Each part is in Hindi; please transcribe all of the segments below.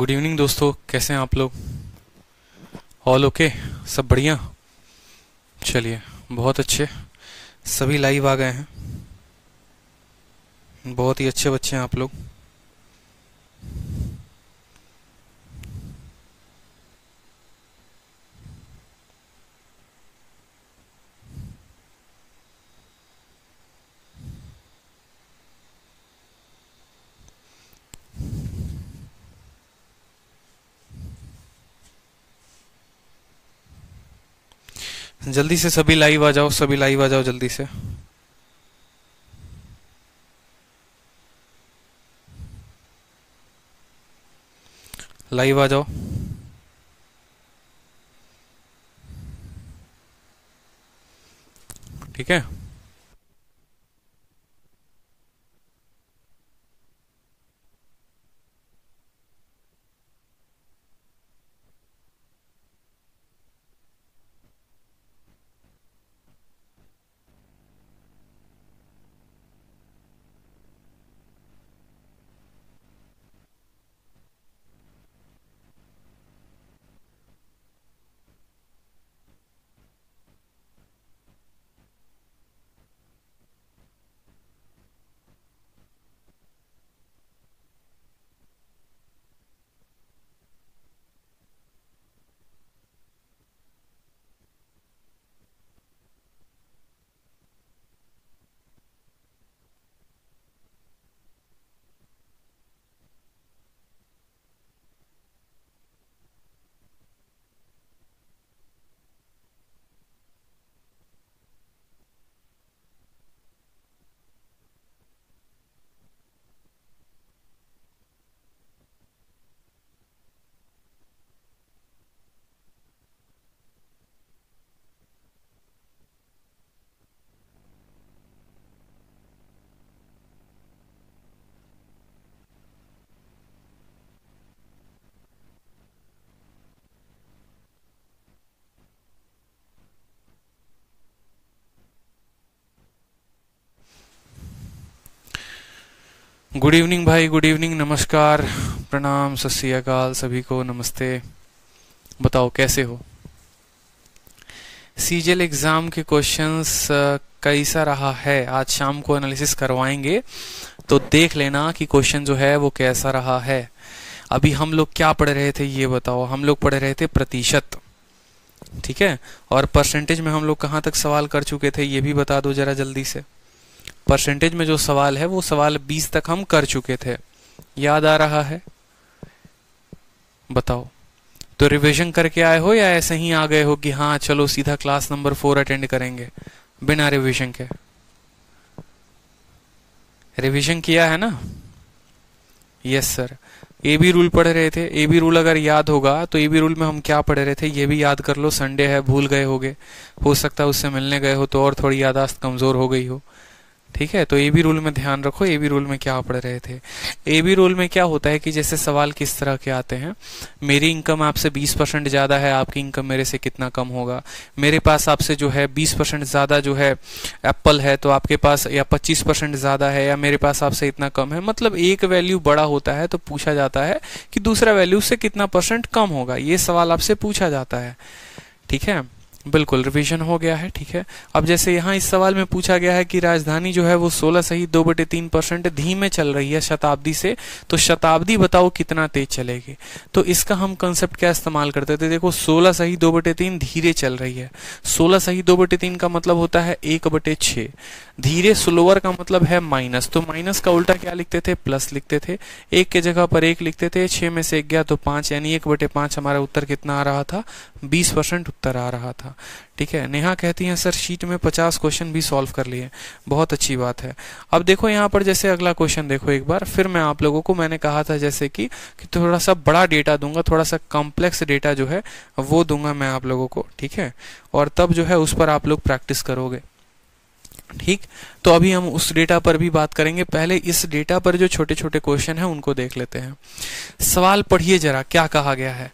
गुड इवनिंग दोस्तों कैसे हैं आप लोग ऑल ओके सब बढ़िया चलिए बहुत अच्छे सभी लाइव आ गए हैं बहुत ही अच्छे बच्चे हैं आप लोग जल्दी से सभी लाइव आ जाओ सभी लाइव आ जाओ जल्दी से लाइव आ जाओ ठीक है गुड इवनिंग भाई गुड इवनिंग नमस्कार प्रणाम सत श्रीकाल सभी को नमस्ते बताओ कैसे हो सीजीएल एग्जाम के क्वेश्चंस कैसा रहा है आज शाम को एनालिसिस करवाएंगे तो देख लेना कि क्वेश्चन जो है वो कैसा रहा है अभी हम लोग क्या पढ़ रहे थे ये बताओ हम लोग पढ़ रहे थे प्रतिशत ठीक है और परसेंटेज में हम लोग कहाँ तक सवाल कर चुके थे ये भी बता दो जरा जल्दी से परसेंटेज में जो सवाल है वो सवाल 20 तक हम कर चुके थे याद आ रहा है बताओ तो रिवीजन करके आए हो या ऐसे ही आ गए हो कि हाँ चलो सीधा क्लास नंबर फोर अटेंड करेंगे बिना रिवीजन के रिवीजन किया है ना yes sir A B rule पढ़ रहे थे ए बी रूल अगर याद होगा तो ए बी रूल में हम क्या पढ़ रहे थे ये भी याद कर लो संडे है भूल गए होगे हो सकता है उससे मिलने गए हो तो और थोड़ी यादाश्त कमज़ोर हो गई हो ठीक है तो ए बी रूल में ध्यान रखो ए बी रूल में क्या पढ़ रहे थे ए बी रूल में क्या होता है कि जैसे सवाल किस तरह के आते हैं मेरी इनकम आपसे 20 परसेंट ज़्यादा है आपकी इनकम मेरे से कितना कम होगा मेरे पास आपसे जो है 20 परसेंट ज़्यादा जो है एप्पल है तो आपके पास या 25 परसेंट ज़्यादा है या मेरे पास आपसे इतना कम है मतलब एक वैल्यू बड़ा होता है तो पूछा जाता है कि दूसरा वैल्यू से कितना परसेंट कम होगा ये सवाल आपसे पूछा जाता है ठीक है बिल्कुल रिवीजन हो गया है ठीक है अब जैसे यहाँ इस सवाल में पूछा गया है कि राजधानी जो है वो 16 सही दो बटे तीन परसेंट धीमे चल रही है शताब्दी से तो शताब्दी बताओ कितना तेज चलेगी तो इसका हम कंसेप्ट क्या इस्तेमाल करते थे देखो 16 सही दो बटे तीन धीरे चल रही है 16 सही दो बटे तीन का मतलब होता है एक बटे छे धीरे स्लोअर का मतलब है माइनस तो माइनस का उल्टा क्या लिखते थे प्लस लिखते थे एक के जगह पर एक लिखते थे छह में से एक गया तो पांच यानी एक बटे पांच हमारा उत्तर कितना आ रहा था बीस परसेंट उत्तर आ रहा था ठीक है नेहा कहती हैं सर शीट में पचास क्वेश्चन भी सॉल्व कर लिए बहुत अच्छी बात है अब देखो यहाँ पर जैसे अगला क्वेश्चन देखो एक बार फिर मैं आप लोगों को मैंने कहा था जैसे कि, कि थोड़ा सा बड़ा डेटा दूंगा थोड़ा सा कॉम्प्लेक्स डेटा जो है वो दूंगा मैं आप लोगों को ठीक है और तब जो है उस पर आप लोग प्रैक्टिस करोगे ठीक तो अभी हम उस डेटा पर भी बात करेंगे पहले इस डेटा पर जो छोटे छोटे क्वेश्चन हैं उनको देख लेते हैं सवाल पढ़िए जरा क्या कहा गया है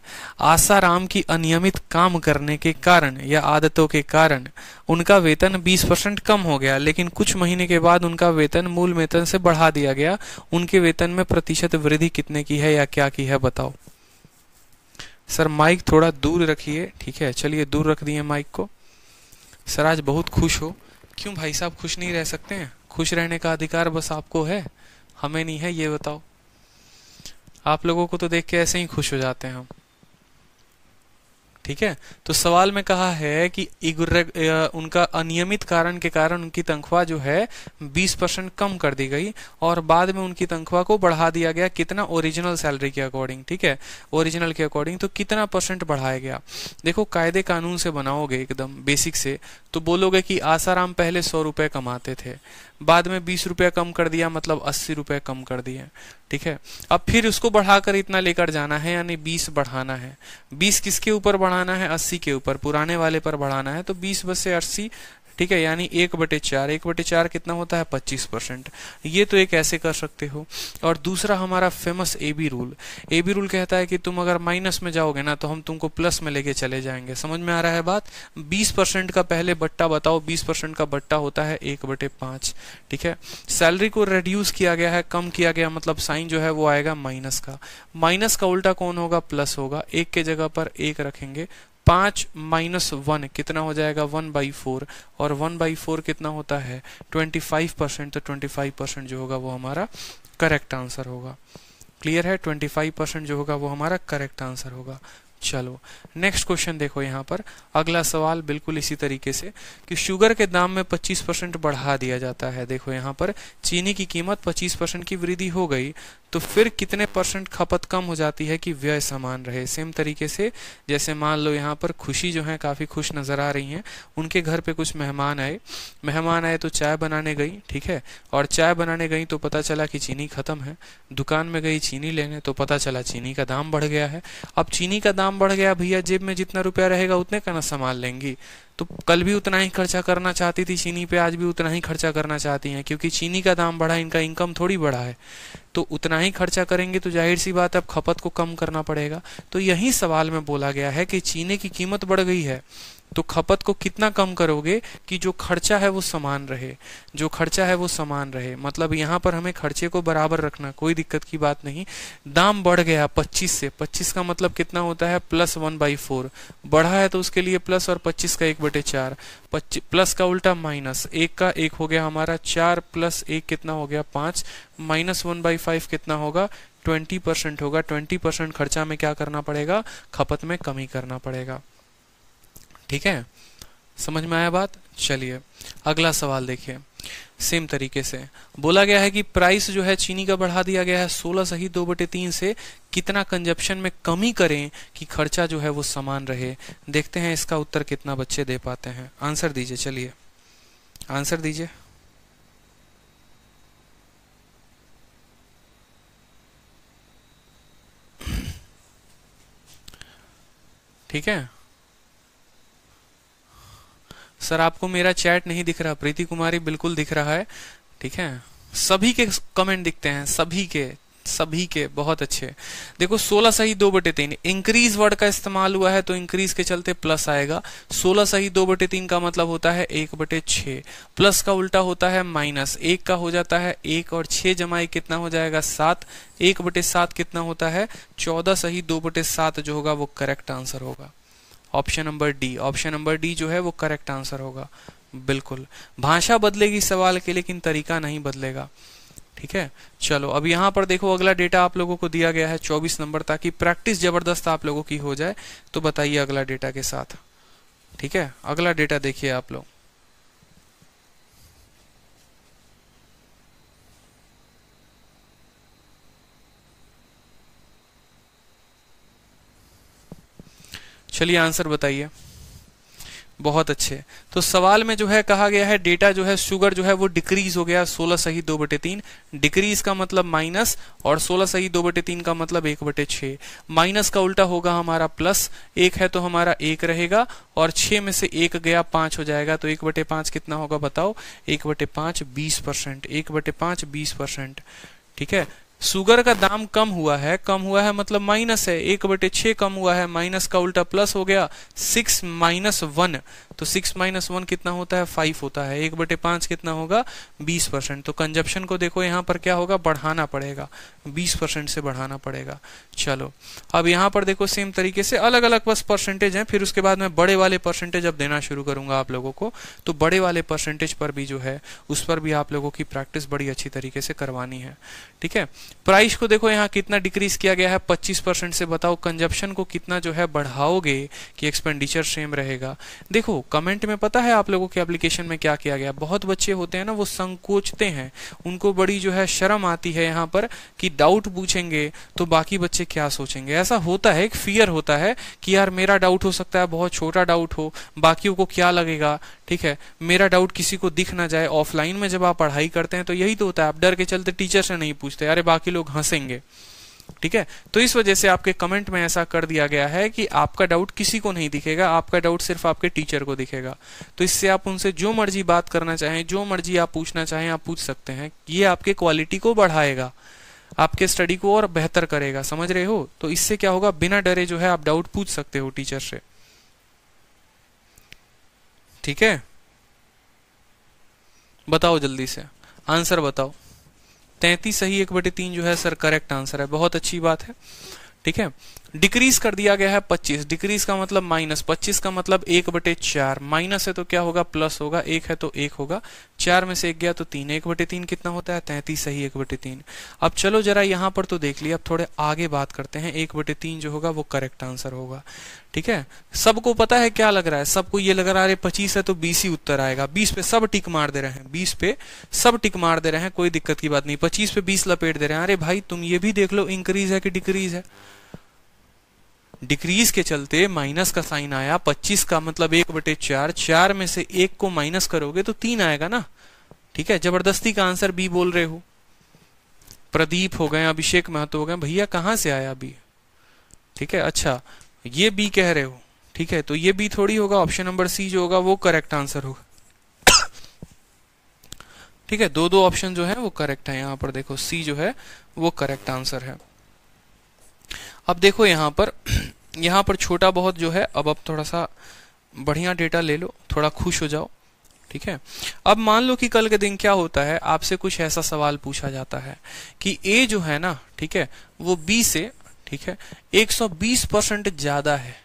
आसाराम की अनियमित काम करने के कारण या आदतों के कारण उनका वेतन 20 परसेंट कम हो गया लेकिन कुछ महीने के बाद उनका वेतन मूल वेतन से बढ़ा दिया गया उनके वेतन में प्रतिशत वृद्धि कितने की है या क्या की है बताओ सर माइक थोड़ा दूर रखिए ठीक है चलिए दूर रख दिए माइक को सर आज बहुत खुश हो क्यों भाई साहब खुश नहीं रह सकते हैं खुश रहने का अधिकार बस आपको है हमें नहीं है ये बताओ आप लोगों को तो देख के ऐसे ही खुश हो जाते हैं हम ठीक है तो सवाल में कहा है कि उनका अनियमित कारण के कारण उनकी तनख्वाह जो है 20 परसेंट कम कर दी गई और बाद में उनकी तनख्वाह को बढ़ा दिया गया कितना ओरिजिनल सैलरी के अकॉर्डिंग ठीक है ओरिजिनल के अकॉर्डिंग तो कितना परसेंट बढ़ाया गया देखो कायदे कानून से बनाओगे एकदम बेसिक से तो बोलोगे कि आसाराम पहले सौ रुपए कमाते थे बाद में बीस रुपया कम कर दिया मतलब अस्सी रुपया कम कर दिया ठीक है अब फिर उसको बढ़ाकर इतना लेकर जाना है यानी बीस बढ़ाना है बीस किसके ऊपर बढ़ाना है अस्सी के ऊपर पुराने वाले पर बढ़ाना है तो बीस बसे अस्सी ठीक है यानी एक बटे चार एक बटे चार कितना होता है पच्चीस परसेंट ये तो एक ऐसे कर सकते हो और दूसरा हमारा famous A B rule A B rule कहता है कि तुम अगर माइनस में जाओगे ना तो हम तुमको प्लस में लेके चले जाएंगे समझ में आ रहा है बात बीस परसेंट का पहले बट्टा बताओ बीस परसेंट का बट्टा होता है एक बटे पांच ठीक है सैलरी को रेड्यूस किया गया है कम किया गया मतलब साइन जो है वो आएगा माइनस का माइनस का उल्टा कौन होगा प्लस होगा एक के जगह पर एक रखेंगे पांच माइनस वन कितना हो जाएगा वन बाई फोर और वन बाई फोर कितना होता है ट्वेंटी फाइव परसेंट तो ट्वेंटी फाइव परसेंट जो होगा वो हमारा करेक्ट आंसर होगा क्लियर है ट्वेंटी फाइव परसेंट जो होगा वो हमारा करेक्ट आंसर होगा चलो नेक्स्ट क्वेश्चन देखो यहाँ पर अगला सवाल बिल्कुल इसी तरीके से कि शुगर के दाम में 25 परसेंट बढ़ा दिया जाता है देखो यहाँ पर चीनी की कीमत 25 परसेंट की वृद्धि हो गई तो फिर कितने परसेंट खपत कम हो जाती है कि व्यय समान रहे सेम तरीके से जैसे मान लो यहाँ पर खुशी जो है काफ़ी खुश नज़र आ रही है उनके घर पे कुछ मेहमान आए मेहमान आए तो चाय बनाने गई ठीक है और चाय बनाने गई तो पता चला कि चीनी ख़त्म है दुकान में गई चीनी लेने तो पता चला चीनी का दाम बढ़ गया है अब चीनी का दाम दाम बढ़ गया भैया जेब में जितना रुपया रहेगा उतने का ना संभाल लेंगी तो कल भी उतना ही खर्चा करना चाहती थी चीनी पे आज भी उतना ही खर्चा करना चाहती हैं क्योंकि चीनी का दाम बढ़ा इनका इनकम थोड़ी बढ़ा है तो उतना ही खर्चा करेंगे तो जाहिर सी बात अब खपत को कम करना पड़ेगा तो यही सवाल में बोला गया है कि चीनी की कीमत बढ़ गई है तो खपत को कितना कम करोगे कि जो खर्चा है वो समान रहे जो खर्चा है वो समान रहे मतलब यहाँ पर हमें खर्चे को बराबर रखना कोई दिक्कत की बात नहीं दाम बढ़ गया 25 से 25 का मतलब कितना होता है प्लस वन बाई फोर बढ़ा है तो उसके लिए प्लस और 25 का एक बटे चार प्लस का उल्टा माइनस एक का एक हो गया हमारा चार प्लस एक कितना हो गया पांच माइनस वन बाई फाइव कितना होगा ट्वेंटी परसेंट होगा ट्वेंटी परसेंट खर्चा में क्या करना पड़ेगा खपत में कमी करना पड़ेगा ठीक है समझ में आया बात चलिए अगला सवाल देखिए सेम तरीके से बोला गया है कि प्राइस जो है चीनी का बढ़ा दिया गया है सोलह सही दो बटे तीन से कितना कंजप्शन में कमी करें कि खर्चा जो है वो समान रहे देखते हैं इसका उत्तर कितना बच्चे दे पाते हैं आंसर दीजिए चलिए आंसर दीजिए ठीक है सर आपको मेरा चैट नहीं दिख रहा प्रीति कुमारी बिल्कुल दिख रहा है ठीक है सभी के कमेंट दिखते हैं सभी के सभी के बहुत अच्छे देखो 16 सही दो बटे तीन इंक्रीज वर्ड का इस्तेमाल हुआ है तो इंक्रीज के चलते प्लस आएगा 16 सही दो बटे तीन का मतलब होता है एक बटे छ प्लस का उल्टा होता है माइनस एक का हो जाता है एक और छह जमाई कितना हो जाएगा सात एक बटे सात कितना होता है चौदह सही दो बटे सात जो होगा वो करेक्ट आंसर होगा option number D option number D जो है वो करेक्ट आंसर होगा बिल्कुल भाषा बदलेगी सवाल के लेकिन तरीका नहीं बदलेगा ठीक है चलो अब यहां पर देखो अगला डेटा आप लोगों को दिया गया है 24 नंबर ताकि प्रैक्टिस जबरदस्त आप लोगों की हो जाए तो बताइए अगला डेटा के साथ ठीक है अगला डेटा देखिए आप लोग चलिए आंसर बताइए बहुत अच्छे तो सवाल में जो है कहा गया है डेटा जो है शुगर जो है वो डिक्रीज हो गया सोलह सही दो बटे तीन डिक्रीज का मतलब माइनस और सोलह सही दो बटे तीन का मतलब एक बटे छ माइनस का उल्टा होगा हमारा प्लस एक है तो हमारा एक रहेगा और छ में से एक गया पांच हो जाएगा तो एक बटे पांच कितना होगा बताओ एक बटे पांच बीस परसेंट एक बटे पांच बीस परसेंट ठीक है सुगर का दाम कम हुआ है कम हुआ है मतलब माइनस है एक बटे छ कम हुआ है माइनस का उल्टा प्लस हो गया सिक्स माइनस वन तो सिक्स माइनस वन कितना होता है फाइव होता है एक बटे पांच कितना होगा बीस परसेंट तो कंजप्शन को देखो यहाँ पर क्या होगा बढ़ाना पड़ेगा बीस परसेंट से बढ़ाना पड़ेगा चलो अब यहाँ पर देखो सेम तरीके से अलग अलग बस परसेंटेज हैं फिर उसके बाद में बड़े वाले परसेंटेज अब देना शुरू करूंगा आप लोगों को तो बड़े वाले परसेंटेज पर भी जो है उस पर भी आप लोगों की प्रैक्टिस बड़ी अच्छी तरीके से करवानी है ठीक है प्राइस को देखो यहाँ कितना डिक्रीज किया गया है पच्चीस परसेंट से बताओ कंजप्शन को कितना जो है बढ़ाओगे कि एक्सपेंडिचर सेम रहेगा देखो कमेंट में पता है आप लोगों के एप्लीकेशन में क्या किया गया बहुत बच्चे होते हैं ना वो संकोचते हैं उनको बड़ी जो है शर्म आती है यहाँ पर कि डाउट पूछेंगे तो बाकी बच्चे क्या सोचेंगे ऐसा होता है एक फियर होता है कि यार मेरा डाउट हो सकता है बहुत छोटा डाउट हो बाकी को क्या लगेगा ठीक है मेरा डाउट किसी को दिख ना जाए ऑफलाइन में जब आप पढ़ाई करते हैं तो यही तो होता है आप डर के चलते टीचर से नहीं पूछते अरे बाकी लोग हंसेंगे ठीक है तो इस वजह से आपके कमेंट में ऐसा कर दिया गया है कि आपका डाउट किसी को नहीं दिखेगा आपका डाउट सिर्फ आपके टीचर को दिखेगा तो इससे आप उनसे जो मर्जी बात करना चाहें जो मर्जी आप पूछना चाहें आप पूछ सकते हैं ये आपके क्वालिटी को बढ़ाएगा आपके स्टडी को और बेहतर करेगा समझ रहे हो तो इससे क्या होगा बिना डरे जो है आप डाउट पूछ सकते हो टीचर से ठीक है बताओ जल्दी से आंसर बताओ तैंतीस सही एक बटे तीन जो है सर करेक्ट आंसर है बहुत अच्छी बात है ठीक है डिक्रीज कर दिया गया है 25 डिक्रीज का मतलब माइनस 25 का मतलब एक बटे चार माइनस है तो क्या होगा प्लस होगा एक है तो एक होगा चार में से एक गया तो तीन एक बटे तीन कितना होता है तैंतीस सही एक बटे तीन अब चलो जरा यहाँ पर तो देख लिया अब थोड़े आगे बात करते हैं एक बटे तीन जो होगा वो करेक्ट आंसर होगा ठीक है सबको पता है क्या लग रहा है सबको ये लग रहा है पच्चीस है तो बीस ही उत्तर आएगा बीस पे सब टिक मार दे रहे हैं बीस पे सब टिक मार दे रहे हैं कोई दिक्कत की बात नहीं पच्चीस पे बीस लपेट दे रहे हैं अरे भाई तुम ये भी देख लो इंक्रीज है कि डिक्रीज है डिक्रीज के चलते माइनस का साइन आया 25 का मतलब एक बटे चार चार में से एक को माइनस करोगे तो तीन आएगा ना ठीक है जबरदस्ती का आंसर बी बोल रहे हो प्रदीप हो गए अभिषेक महतो हो गए भैया कहाँ से आया बी ठीक है अच्छा ये बी कह रहे हो ठीक है तो ये बी थोड़ी होगा ऑप्शन नंबर सी जो होगा वो करेक्ट आंसर होगा ठीक है दो दो ऑप्शन जो है वो करेक्ट है यहां पर देखो सी जो है वो करेक्ट आंसर है अब देखो यहाँ पर यहाँ पर छोटा बहुत जो है अब अब थोड़ा सा बढ़िया डेटा ले लो थोड़ा खुश हो जाओ ठीक है अब मान लो कि कल के दिन क्या होता है आपसे कुछ ऐसा सवाल पूछा जाता है कि ए जो है ना ठीक है वो बी से ठीक है 120 परसेंट ज्यादा है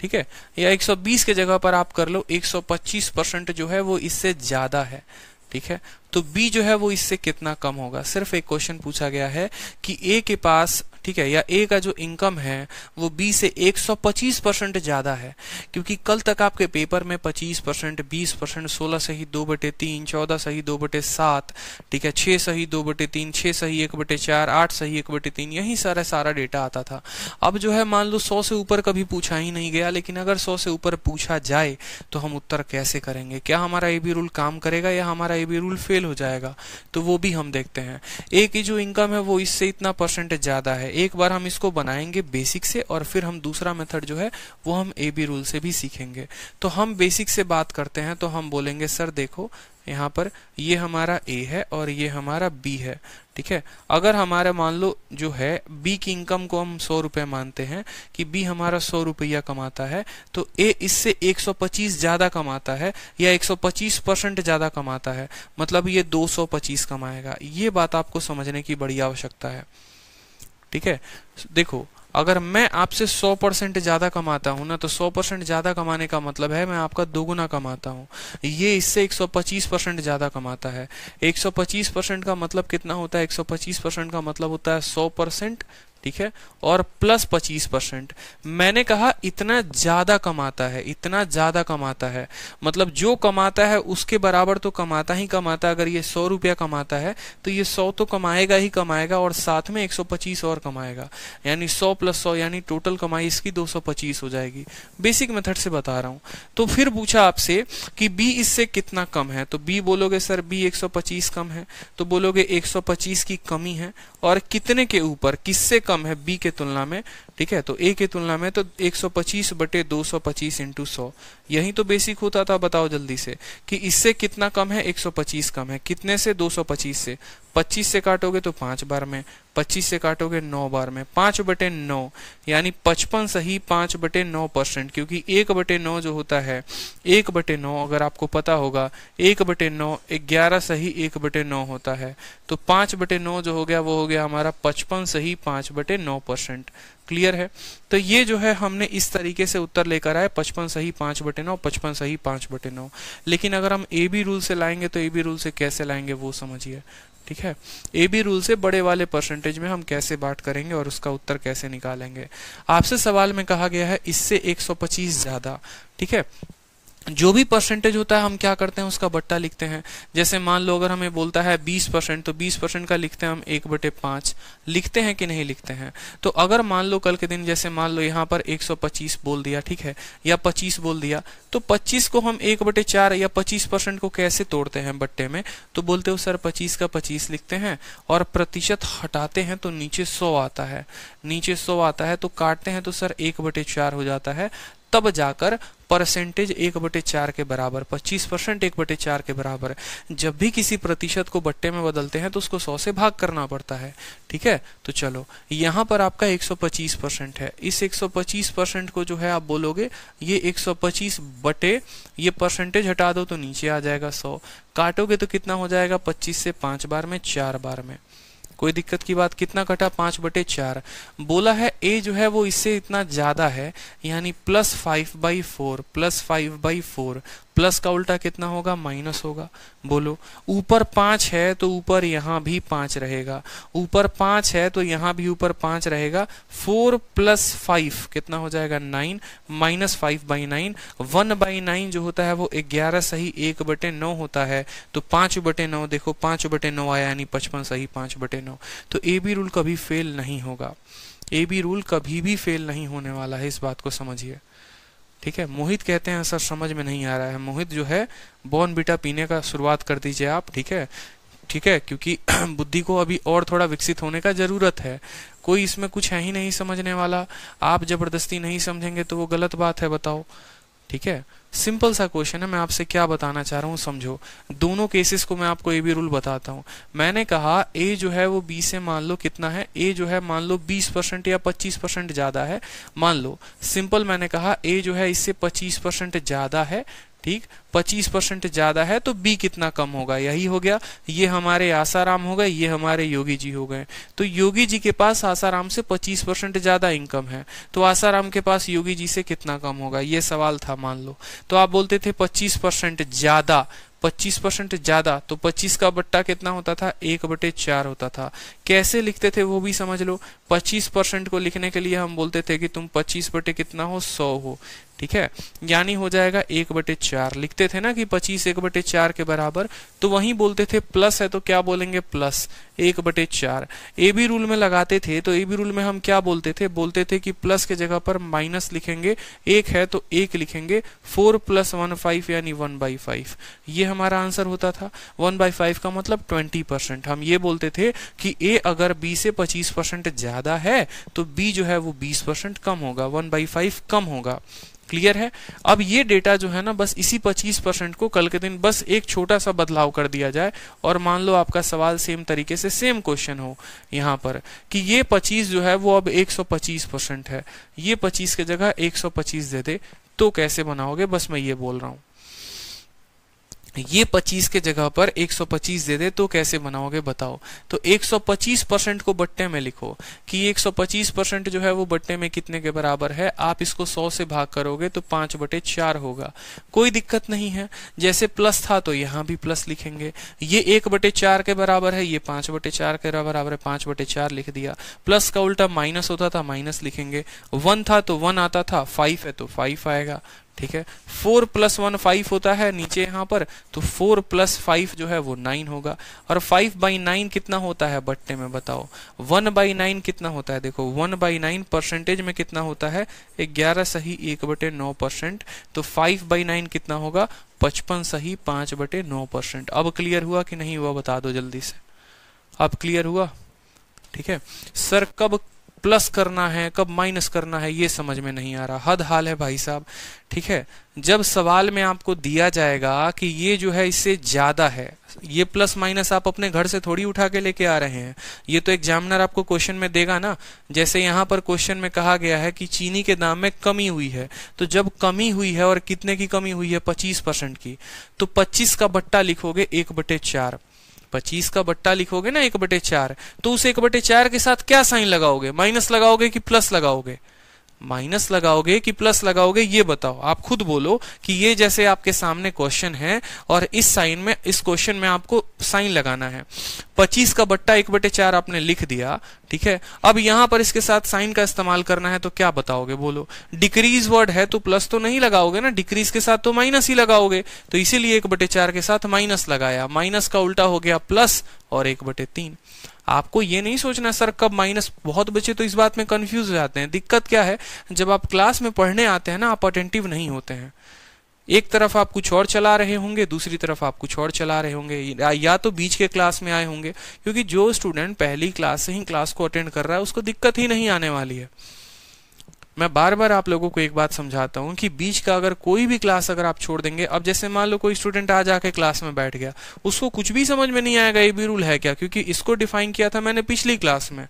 ठीक है या 120 के जगह पर आप कर लो 125 परसेंट जो है वो इससे ज्यादा है ठीक है तो बी जो है वो इससे कितना कम होगा सिर्फ एक क्वेश्चन पूछा गया है कि ए के पास ठीक है या ए का जो इनकम है वो बी से 125 परसेंट ज़्यादा है क्योंकि कल तक आपके पेपर में 25 परसेंट बीस परसेंट सोलह सही दो बटे तीन चौदह सही दो बटे सात ठीक है छह सही दो बटे तीन छह सही एक बटे चार आठ सही एक बटे तीन यही सारा सारा डेटा आता था अब जो है मान लो सौ से ऊपर कभी पूछा ही नहीं गया लेकिन अगर सौ से ऊपर पूछा जाए तो हम उत्तर कैसे करेंगे क्या हमारा ए बी रूल काम करेगा या हमारा A B rule fail fail हो जाएगा तो वो भी हम देखते हैं ए की जो इनकम है वो इससे इतना परसेंटेज ज़्यादा है एक बार हम इसको बनाएंगे बेसिक से और फिर हम दूसरा मेथड जो है वो हम ए बी रूल से भी सीखेंगे तो हम बेसिक से बात करते हैं तो हम बोलेंगे सर देखो यहाँ पर ये हमारा ए है और ये हमारा बी है ठीक है अगर हमारे मान लो जो है बी की इनकम को हम सौ रुपये मानते हैं कि बी हमारा सौ रुपया कमाता है तो ए इससे 125 ज़्यादा कमाता है या 125 परसेंट ज़्यादा कमाता है मतलब ये 225 कमाएगा ये बात आपको समझने की बड़ी आवश्यकता है ठीक है देखो अगर मैं आपसे 100 परसेंट ज़्यादा कमाता हूं ना तो 100 परसेंट ज़्यादा कमाने का मतलब है मैं आपका दोगुना कमाता हूँ ये इससे 125 परसेंट ज़्यादा कमाता है 125 परसेंट का मतलब कितना होता है 125 परसेंट का मतलब होता है 100 परसेंट ठीक है और प्लस पच्चीस परसेंट मैंने कहा इतना ज़्यादा कमाता है इतना ज़्यादा कमाता है मतलब जो कमाता है उसके बराबर तो कमाता ही कमाता अगर ये सौ रुपया कमाता है तो ये सौ तो कमाएगा ही कमाएगा और साथ में एक सौ पच्चीस और कमाएगा यानी सौ प्लस सौ यानी टोटल कमाई इसकी दो सौ पच्चीस हो जाएगी बेसिक मेथड से बता रहा हूं तो फिर पूछा आपसे कि बी इससे कितना कम है तो बी बोलोगे सर बी एक सौ पच्चीस कम है तो बोलोगे एक सौ पच्चीस की कमी है और कितने के ऊपर किससे कम है बी के तुलना में ठीक है तो ए के तुलना में तो 125 बटे दो सौ पच्चीस इंटू सौ यही तो बेसिक होता था बताओ जल्दी से कि इससे कितना कम है 125 कम है कितने से 225 से 25 से काटोगे तो पांच बार में पच्चीस से काटोगे नौ बार में पांच बटे नौ यानी पचपन सही पांच बटे नौ परसेंट क्योंकि एक बटे नौ जो होता है एक बटे नौ अगर आपको पता होगा एक बटे नौ ग्यारह सही एक बटे नौ होता है तो पांच बटे नौ जो हो गया वो हो गया हमारा पचपन सही पांच बटे नौ परसेंट क्लियर है तो ये जो है हमने इस तरीके से उत्तर लेकर आए पचपन सही पांच बटे नौ पचपन सही पांच बटे नौ लेकिन अगर हम ए बी रूल से लाएंगे तो ए बी रूल से कैसे लाएंगे वो समझिए ठीक है ए बी रूल से बड़े वाले परसेंटेज में हम कैसे बांट करेंगे और उसका उत्तर कैसे निकालेंगे आपसे सवाल में कहा गया है इससे 125 ज़्यादा ठीक है जो भी परसेंटेज होता है हम क्या करते हैं उसका बट्टा लिखते हैं जैसे मान लो अगर हमें बोलता है 20 परसेंट तो 20 परसेंट का लिखते हैं हम एक बटे पांच लिखते हैं कि नहीं लिखते हैं तो अगर मान लो कल के दिन जैसे मान लो यहाँ पर 125 बोल दिया ठीक है या 25 बोल दिया तो 25 को हम एक बटे चार या 25 परसेंट को कैसे तोड़ते हैं बट्टे में तो बोलते हो सर पच्चीस का पच्चीस लिखते हैं और प्रतिशत हटाते हैं तो नीचे सौ आता है नीचे सौ आता है तो काटते हैं तो सर एक बटे चार हो जाता है तब जाकर परसेंटेज एक बटे चार के बराबर पच्चीस परसेंट एक बटे चार के बराबर जब भी किसी प्रतिशत को बट्टे में बदलते हैं तो उसको सौ से भाग करना पड़ता है ठीक है तो चलो यहाँ पर आपका एक सौ पच्चीस परसेंट है इस एक सौ पच्चीस परसेंट को जो है आप बोलोगे ये एक सौ पच्चीस बटे ये परसेंटेज हटा दो तो नीचे आ जाएगा सौ काटोगे तो कितना हो जाएगा पच्चीस से पांच बार में चार बार में कोई दिक्कत की बात कितना कटा पांच बटे चार बोला है ए जो है वो इससे इतना ज़्यादा है यानी plus five by four plus five by four plus का उल्टा कितना होगा माइनस होगा बोलो ऊपर पांच है तो ऊपर यहाँ भी पांच रहेगा ऊपर पांच है तो यहाँ भी ऊपर पांच रहेगा फोर प्लस फाइव कितना हो जाएगा nine minus five by nine one by nine जो होता है वो ग्यारह सही एक बटे नौ होता है तो पांच बटे नौ देखो पांच बटे नौ आया यानी पचपन सही पांच बटे नौ तो ए बी रूल कभी फेल नहीं होगा ए बी रूल कभी भी फेल नहीं होने वाला है इस बात को समझिए ठीक है मोहित कहते हैं सर समझ में नहीं आ रहा है मोहित जो है बोन बीटा पीने का शुरुआत कर दीजिए आप ठीक है ठीक है क्योंकि बुद्धि को अभी और थोड़ा विकसित होने का ज़रूरत है कोई इसमें कुछ है ही नहीं समझने वाला आप ज़बरदस्ती नहीं समझेंगे तो वो गलत बात है बताओ ठीक है सिंपल सा क्वेश्चन है मैं आपसे क्या बताना चाह रहा हूँ समझो दोनों केसेस को मैं आपको ए बी रूल बताता हूँ मैंने कहा ए जो है वो बी से मान लो कितना है ए जो है मान लो 20 परसेंट या 25 परसेंट ज़्यादा है मान लो सिंपल मैंने कहा ए जो है इससे 25 परसेंट ज़्यादा है ठीक 25 परसेंट ज्यादा है तो बी कितना कम होगा यही हो गया ये हमारे आसाराम हो गए ये हमारे योगी जी हो गए तो योगी जी के पास आसाराम से 25 परसेंट ज्यादा इनकम है तो आसाराम के पास योगी जी से कितना कम होगा ये सवाल था मान लो तो आप बोलते थे 25 परसेंट ज्यादा 25 परसेंट ज्यादा तो 25 का बट्टा कितना होता था एक बटे चार होता था कैसे लिखते थे वो भी समझ लो 25 परसेंट को लिखने के लिए हम बोलते थे कि तुम 25 बटे कितना हो 100 हो ठीक है यानी हो जाएगा एक बटे चार लिखते थे ना कि पच्चीस एक बटे चार के बराबर तो वहीं बोलते थे प्लस है तो क्या बोलेंगे प्लस एक बटे चार ए बी रूल में लगाते थे तो ए बी रूल में हम क्या बोलते थे बोलते थे कि प्लस के जगह पर माइनस लिखेंगे एक है तो एक लिखेंगे फोर प्लस वन फाइव यानी वन बाई फाइव ये हमारा आंसर होता था वन बाई फाइव का मतलब ट्वेंटी परसेंट हम ये बोलते थे कि ए अगर बी से पच्चीस परसेंट ज्यादा है तो बी जो है वो बीस परसेंट कम होगा वन बाई फाइव कम होगा क्लियर है अब ये डेटा जो है ना बस इसी 25 परसेंट को कल के दिन बस एक छोटा सा बदलाव कर दिया जाए और मान लो आपका सवाल सेम तरीके से सेम क्वेश्चन हो यहाँ पर कि ये 25 जो है वो अब 125 परसेंट है ये 25 की जगह 125 दे दे तो कैसे बनाओगे बस मैं ये बोल रहा हूँ ये 25 के जगह पर 125 दे दे तो कैसे बनाओगे बताओ तो 125 परसेंट को बट्टे में लिखो कि 125 परसेंट जो है वो बट्टे में कितने के बराबर है आप इसको 100 से भाग करोगे तो पांच बटे चार होगा कोई दिक्कत नहीं है जैसे प्लस था तो यहाँ भी प्लस लिखेंगे ये एक बटे चार के बराबर है ये पांच बटे चार के बराबर है पांच बटे चार लिख दिया प्लस का उल्टा माइनस होता था माइनस लिखेंगे वन था तो वन आता था फाइव है तो फाइव आएगा ठीक है फोर प्लस वन फाइव होता है नीचे यहां पर तो फोर प्लस फाइव जो है वो नाइन होगा और फाइव बाई नाइन कितना होता है बट्टे में बताओ वन बाई नाइन कितना होता है देखो वन बाई नाइन परसेंटेज में कितना होता है ग्यारह सही एक बटे नौ परसेंट तो फाइव बाई नाइन कितना होगा पचपन सही पांच बटे नौ परसेंट अब क्लियर हुआ कि नहीं हुआ बता दो जल्दी से अब क्लियर हुआ ठीक है सर कब प्लस करना है कब माइनस करना है ये समझ में नहीं आ रहा हद हाल है भाई साहब ठीक है जब सवाल में आपको दिया जाएगा कि ये जो है इससे ज़्यादा है ये प्लस माइनस आप अपने घर से थोड़ी उठा के लेके आ रहे हैं ये तो एग्जामिनर आपको क्वेश्चन में देगा ना जैसे यहाँ पर क्वेश्चन में कहा गया है कि चीनी के दाम में कमी हुई है तो जब कमी हुई है और कितने की कमी हुई है पच्चीस परसेंट की तो पच्चीस का बट्टा लिखोगे एक बटे चार पच्चीस का बट्टा लिखोगे ना एक बटे चार तो उस एक बटे चार के साथ क्या साइन लगाओगे माइनस लगाओगे कि प्लस लगाओगे माइनस लगाओगे कि प्लस लगाओगे ये बताओ आप खुद बोलो कि ये जैसे आपके सामने क्वेश्चन है और इस साइन में इस क्वेश्चन में आपको साइन लगाना है 25 का बट्टा एक बटे चार आपने लिख दिया ठीक है अब यहां पर इसके साथ साइन का इस्तेमाल करना है तो क्या बताओगे बोलो डिक्रीज वर्ड है तो प्लस तो नहीं लगाओगे ना डिक्रीज के साथ तो माइनस ही लगाओगे तो इसीलिए एक बटे चार के साथ माइनस लगाया माइनस का उल्टा हो गया प्लस और एक बटे तीन आपको ये नहीं सोचना सर कब माइनस बहुत बच्चे तो इस बात में कंफ्यूज हो जाते हैं दिक्कत क्या है जब आप क्लास में पढ़ने आते हैं ना आप अटेंटिव नहीं होते हैं एक तरफ आप कुछ और चला रहे होंगे दूसरी तरफ आप कुछ और चला रहे होंगे या तो बीच के क्लास में आए होंगे क्योंकि जो स्टूडेंट पहली क्लास से ही क्लास को अटेंड कर रहा है उसको दिक्कत ही नहीं आने वाली है मैं बार बार आप लोगों को एक बात समझाता हूँ कि बीच का अगर कोई भी क्लास अगर आप छोड़ देंगे अब जैसे मान लो कोई स्टूडेंट आ जाके क्लास में बैठ गया उसको कुछ भी समझ में नहीं आएगा ये भी रूल है क्या क्योंकि इसको डिफाइन किया था मैंने पिछली क्लास में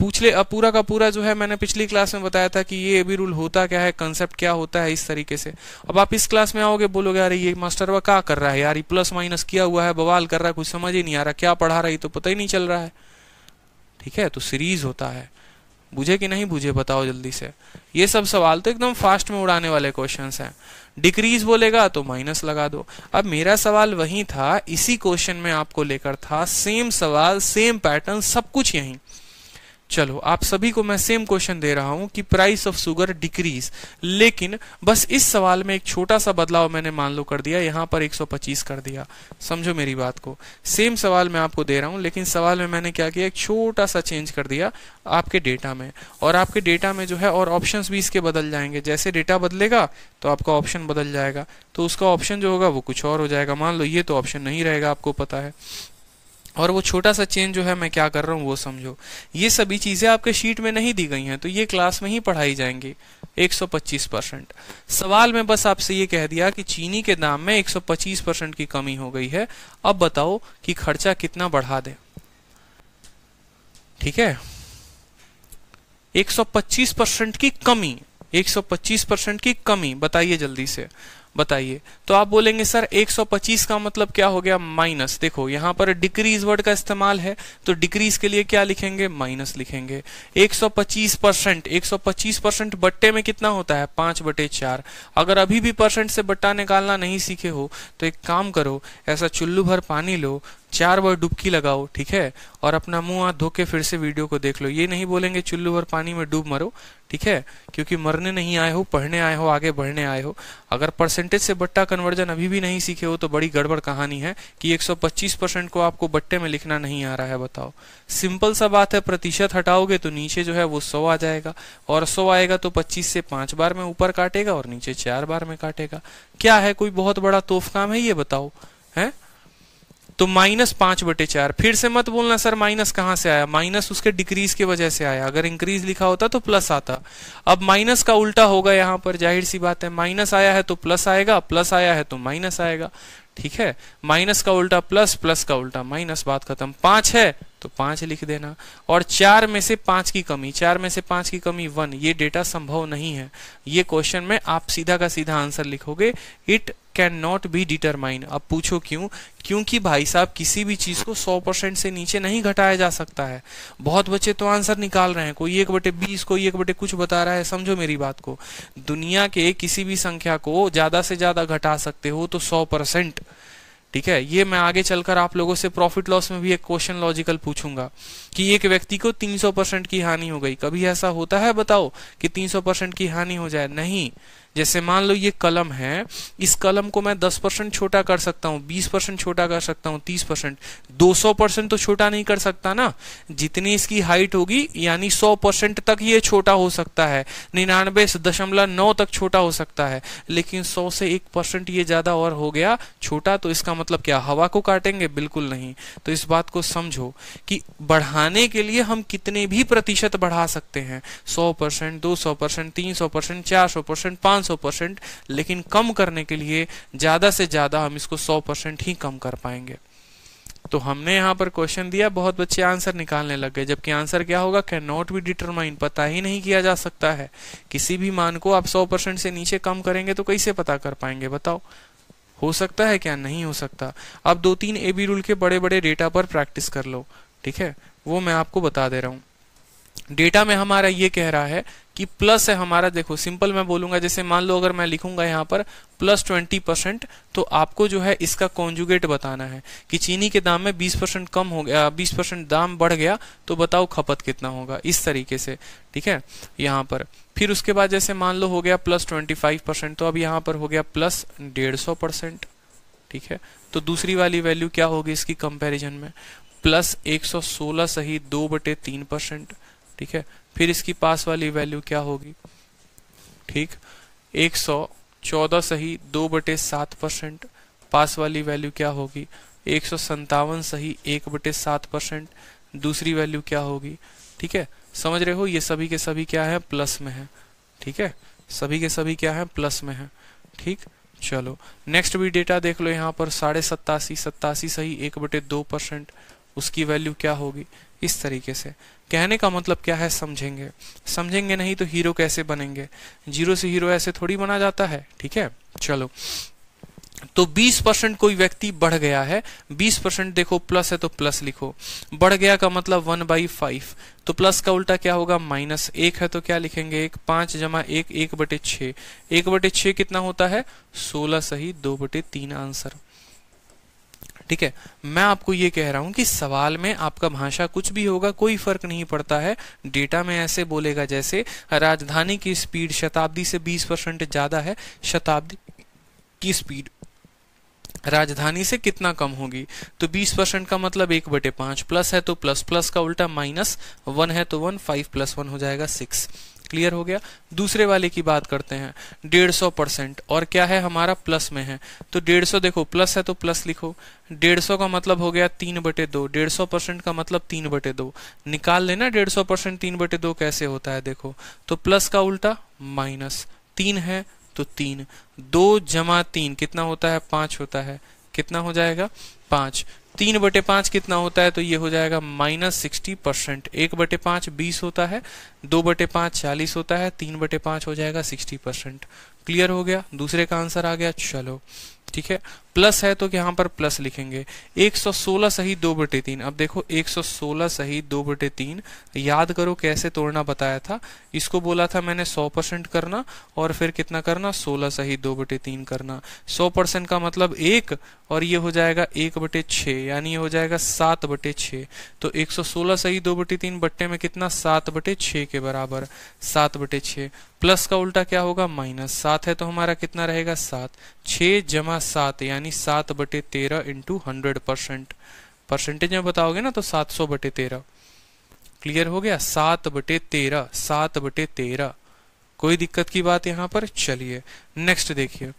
पूछले अब पूरा का पूरा जो है मैंने पिछली क्लास में बताया था कि ये भी रूल होता क्या है कंसेप्ट क्या होता है इस तरीके से अब आप इस क्लास में आओगे बोलोगे अरे ये मास्टर वह क्या कर रहा है यार प्लस माइनस किया हुआ है बवाल कर रहा है कुछ समझ ही नहीं आ रहा क्या पढ़ा रहा तो पता ही नहीं चल रहा है ठीक है तो सीरीज होता है बुझे कि नहीं बुझे बताओ जल्दी से ये सब सवाल तो एकदम फास्ट में उड़ाने वाले क्वेश्चन हैं डिक्रीज बोलेगा तो माइनस लगा दो अब मेरा सवाल वही था इसी क्वेश्चन में आपको लेकर था सेम सवाल सेम पैटर्न सब कुछ यहीं चलो आप सभी को मैं सेम क्वेश्चन दे रहा हूं कि प्राइस ऑफ सुगर डिक्रीज लेकिन बस इस सवाल में एक छोटा सा बदलाव मैंने मान लो कर दिया यहां पर 125 कर दिया समझो मेरी बात को सेम सवाल मैं आपको दे रहा हूं लेकिन सवाल में मैंने क्या किया एक छोटा सा चेंज कर दिया आपके डेटा में और आपके डेटा में जो है और ऑप्शन भी इसके बदल जाएंगे जैसे डेटा बदलेगा तो आपका ऑप्शन बदल जाएगा तो उसका ऑप्शन जो होगा वो कुछ और हो जाएगा मान लो ये तो ऑप्शन नहीं रहेगा आपको पता है और वो छोटा सा चेंज जो है मैं क्या कर रहा हूँ वो समझो ये सभी चीज़ें आपके शीट में नहीं दी गई हैं तो ये क्लास में ही पढ़ाई जाएंगी 125 परसेंट सवाल में बस आपसे ये कह दिया कि चीनी के दाम में 125 परसेंट की कमी हो गई है अब बताओ कि खर्चा कितना बढ़ा दे ठीक है 125 परसेंट की कमी 125 परसेंट की कमी बताइए जल्दी से बताइए तो आप बोलेंगे सर 125 का मतलब क्या हो गया माइनस देखो यहाँ पर डिक्रीज वर्ड का इस्तेमाल है तो डिक्रीज के लिए क्या लिखेंगे माइनस लिखेंगे 125 परसेंट 125 परसेंट बट्टे में कितना होता है पांच बटे चार अगर अभी भी परसेंट से बट्टा निकालना नहीं सीखे हो तो एक काम करो ऐसा चुल्लू भर पानी लो चार बार डुबकी लगाओ ठीक है और अपना मुंह हाथ धो के फिर से वीडियो को देख लो ये नहीं बोलेंगे चुल्लू और पानी में डूब मरो ठीक है क्योंकि मरने नहीं आए हो पढ़ने आए हो आगे बढ़ने आए हो अगर परसेंटेज से बट्टा कन्वर्जन अभी भी नहीं सीखे हो तो बड़ी गड़बड़ कहानी है कि 125 परसेंट को आपको बट्टे में लिखना नहीं आ रहा है बताओ सिंपल सा बात है प्रतिशत हटाओगे तो नीचे जो है वो सौ आ जाएगा और सौ आएगा तो पच्चीस से पांच बार में ऊपर काटेगा और नीचे चार बार में काटेगा क्या है कोई बहुत बड़ा तोहफ काम है ये बताओ है तो माइनस पांच बटे चार फिर से मत बोलना सर माइनस कहां से आया माइनस उसके डिक्रीज की वजह से आया अगर इंक्रीज लिखा होता तो प्लस आता अब माइनस का उल्टा होगा यहां पर जाहिर सी बात है माइनस आया है तो प्लस आएगा प्लस आया है तो माइनस आएगा ठीक है माइनस का उल्टा प्लस प्लस का उल्टा माइनस बात खत्म पांच है तो पांच लिख देना और चार में से पांच की कमी चार में से पांच की कमी वन ये डेटा संभव नहीं है ये क्वेश्चन में आप सीधा का सीधा आंसर लिखोगे it can not be determine अब पूछो क्यों क्योंकि भाई साहब किसी भी चीज को 100 परसेंट से नीचे नहीं घटाया जा सकता है बहुत बच्चे तो आंसर निकाल रहे हैं कोई एक बटे बीस कोई एक बटे कुछ बता रहा है समझो मेरी बात को दुनिया के किसी भी संख्या को ज्यादा से ज्यादा घटा सकते हो तो सौ ठीक है ये मैं आगे चलकर आप लोगों से प्रॉफिट लॉस में भी एक क्वेश्चन लॉजिकल पूछूंगा कि एक व्यक्ति को 300 परसेंट की हानि हो गई कभी ऐसा होता है बताओ कि 300 परसेंट की हानि हो जाए नहीं जैसे मान लो ये कलम है इस कलम को मैं 10 परसेंट छोटा कर सकता हूँ 20 परसेंट छोटा कर सकता हूँ 30 परसेंट दो परसेंट तो छोटा नहीं कर सकता ना जितनी इसकी हाइट होगी यानी 100 परसेंट तक ये छोटा हो सकता है निन्यानबे दशमलव नौ तक छोटा हो सकता है लेकिन सौ से एक परसेंट ये ज़्यादा और हो गया छोटा तो इसका मतलब क्या हवा को काटेंगे बिल्कुल नहीं तो इस बात को समझो कि बढ़ाने के लिए हम कितने भी प्रतिशत बढ़ा सकते हैं सौ परसेंट दो सौ परसेंट तीन सौ परसेंट चार सौ परसेंट पांच सौ परसेंट लेकिन कम करने के लिए ज़्यादा से ज़्यादा हम इसको सौ परसेंट ही कम कर पाएंगे तो हमने यहाँ पर क्वेश्चन दिया बहुत बच्चे आंसर निकालने लग गए जबकि आंसर क्या होगा कैन नॉट बी डिटरमाइन पता ही नहीं किया जा सकता है किसी भी मान को आप 100 परसेंट से नीचे कम करेंगे तो कैसे पता कर पाएंगे बताओ हो सकता है क्या नहीं हो सकता आप दो तीन ए बी रूल के बड़े बड़े डेटा पर प्रैक्टिस कर लो ठीक है वो मैं आपको बता दे रहा हूं डेटा में हमारा ये कह रहा है कि प्लस है हमारा देखो सिंपल मैं बोलूंगा जैसे मान लो अगर मैं लिखूंगा यहाँ पर प्लस ट्वेंटी परसेंट तो आपको जो है इसका कॉन्जुगेट बताना है कि चीनी के दाम में बीस परसेंट कम हो गया बीस परसेंट दाम बढ़ गया तो बताओ खपत कितना होगा इस तरीके से ठीक है यहाँ पर फिर उसके बाद जैसे मान लो हो गया प्लस ट्वेंटी फाइव परसेंट तो अब यहाँ पर हो गया प्लस डेढ़ सौ परसेंट ठीक है तो दूसरी वाली वैल्यू क्या होगी इसकी कंपेरिजन में प्लस एक सही दो बटे तीन परसेंट ठीक है फिर इसकी पास वाली वैल्यू क्या होगी ठीक एक सौ चौदह सही दो बटे सात परसेंट पास वाली वैल्यू क्या होगी एक सौ सही एक बटे सात परसेंट दूसरी वैल्यू क्या होगी ठीक है समझ रहे हो ये सभी के सभी क्या है प्लस में है ठीक है सभी के सभी क्या है प्लस में है ठीक चलो नेक्स्ट भी डेटा देख लो यहाँ पर साढ़े सत्तासी सत्तासी सही एक बटे दो परसेंट उसकी वैल्यू क्या होगी इस तरीके से कहने का मतलब क्या है समझेंगे समझेंगे नहीं तो हीरो कैसे बनेंगे जीरो से हीरो ऐसे थोड़ी बना जाता है ठीक है चलो तो 20 परसेंट कोई व्यक्ति बढ़ गया है 20 परसेंट देखो प्लस है तो प्लस लिखो बढ़ गया का मतलब वन बाई फाइव तो प्लस का उल्टा क्या होगा माइनस एक है तो क्या लिखेंगे एक पांच जमा एक एक बटे छ एक बटे छ कितना होता है सोलह सही दो बटे तीन आंसर ठीक है मैं आपको ये कह रहा हूं कि सवाल में आपका भाषा कुछ भी होगा कोई फर्क नहीं पड़ता है डेटा में ऐसे बोलेगा जैसे राजधानी की स्पीड शताब्दी से 20 परसेंट ज़्यादा है शताब्दी की स्पीड राजधानी से कितना कम होगी तो 20 परसेंट का मतलब एक बटे पांच प्लस है तो प्लस प्लस का उल्टा माइनस वन है तो वन फाइव प्लस वन हो जाएगा सिक्स क्लियर हो गया दूसरे वाले की बात करते हैं डेढ़ सौ परसेंट और क्या है हमारा प्लस में है तो डेढ़ सौ देखो प्लस है तो प्लस लिखो डेढ़ सौ का मतलब हो गया तीन बटे दो डेढ़ सौ परसेंट का मतलब तीन बटे दो निकाल लेना डेढ़ सौ परसेंट तीन बटे दो कैसे होता है देखो तो प्लस का उल्टा माइनस तीन है तो तीन दो जमा तीन कितना होता है पांच होता है कितना हो जाएगा पांच तीन बटे पांच कितना होता है तो ये हो जाएगा माइनस सिक्सटी परसेंट एक बटे पांच बीस होता है दो बटे पांच चालीस होता है तीन बटे पांच हो जाएगा सिक्सटी परसेंट क्लियर हो गया दूसरे का आंसर आ गया चलो ठीक है प्लस है तो यहां पर प्लस लिखेंगे 116 सही दो बटे तीन अब देखो 116 सही दो बटे तीन याद करो कैसे तोड़ना बताया था इसको बोला था मैंने 100 परसेंट करना और फिर कितना करना 16 सही दो बटे तीन करना 100 परसेंट का मतलब एक और ये हो जाएगा एक बटे छ यानी ये हो जाएगा सात बटे छ तो 116 सही दो बटे तीन बट्टे में कितना सात बटे छ के बराबर सात बटे प्लस का उल्टा क्या होगा माइनस सात है तो हमारा कितना रहेगा सात छह जमा सात यानी सात बटे तेरह इंटू हंड्रेड परसेंट परसेंटेज में बताओगे ना तो सात सौ बटे तेरह क्लियर हो गया सात बटे तेरह सात बटे तेरह कोई दिक्कत की बात यहाँ पर चलिए नेक्स्ट देखिए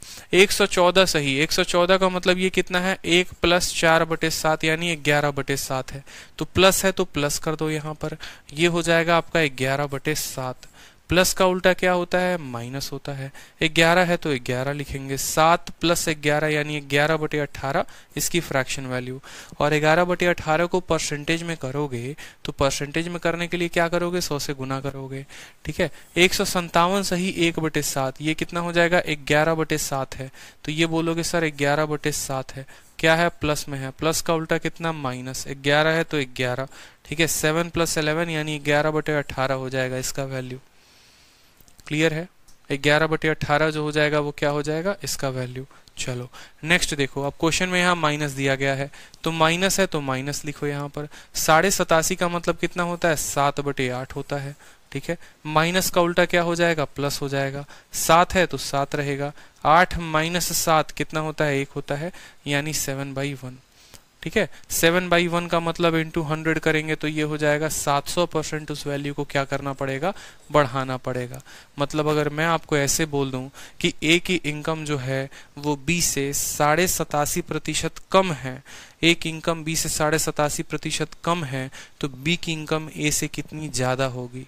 114 सही 114 का मतलब ये कितना है एक प्लस चार बटे सात यानी ग्यारह बटे सात है तो प्लस है तो प्लस कर दो यहाँ पर ये हो जाएगा आपका ग्यारह बटे सात प्लस का उल्टा क्या होता है माइनस होता है ग्यारह है तो ग्यारह लिखेंगे सात प्लस ग्यारह यानी ग्यारह बटे अट्ठारह इसकी फ्रैक्शन वैल्यू और ग्यारह बटे अठारह को परसेंटेज में करोगे तो परसेंटेज में करने के लिए क्या करोगे सौ से गुना करोगे ठीक है एक सौ संतावन सही एक बटे सात ये कितना हो जाएगा ग्यारह बटे सात है तो ये बोलोगे सर ग्यारह बटे सात है क्या है प्लस में है प्लस का उल्टा कितना माइनस ग्यारह है तो ग्यारह ठीक है सेवन प्लस इलेवन यानी ग्यारह बटे अट्ठारह हो जाएगा इसका वैल्यू क्लियर है ग्यारह बटे अट्ठारह जो हो जाएगा वो क्या हो जाएगा इसका वैल्यू चलो नेक्स्ट देखो अब क्वेश्चन में यहाँ माइनस दिया गया है तो माइनस है तो माइनस लिखो यहाँ पर साढ़े सतासी का मतलब कितना होता है सात बटे आठ होता है ठीक है माइनस का उल्टा क्या हो जाएगा प्लस हो जाएगा सात है तो सात रहेगा आठ माइनस सात कितना होता है एक होता है यानी सेवन बाई वन ठीक है सेवन बाई वन का मतलब इंटू हंड्रेड करेंगे तो ये हो जाएगा सात सौ परसेंट उस वैल्यू को क्या करना पड़ेगा बढ़ाना पड़ेगा मतलब अगर मैं आपको ऐसे बोल दूं कि ए की इनकम जो है वो बी से साढ़े सतासी प्रतिशत कम है एक इनकम बी से साढ़े सतासी प्रतिशत कम है तो बी की इनकम ए से कितनी ज़्यादा होगी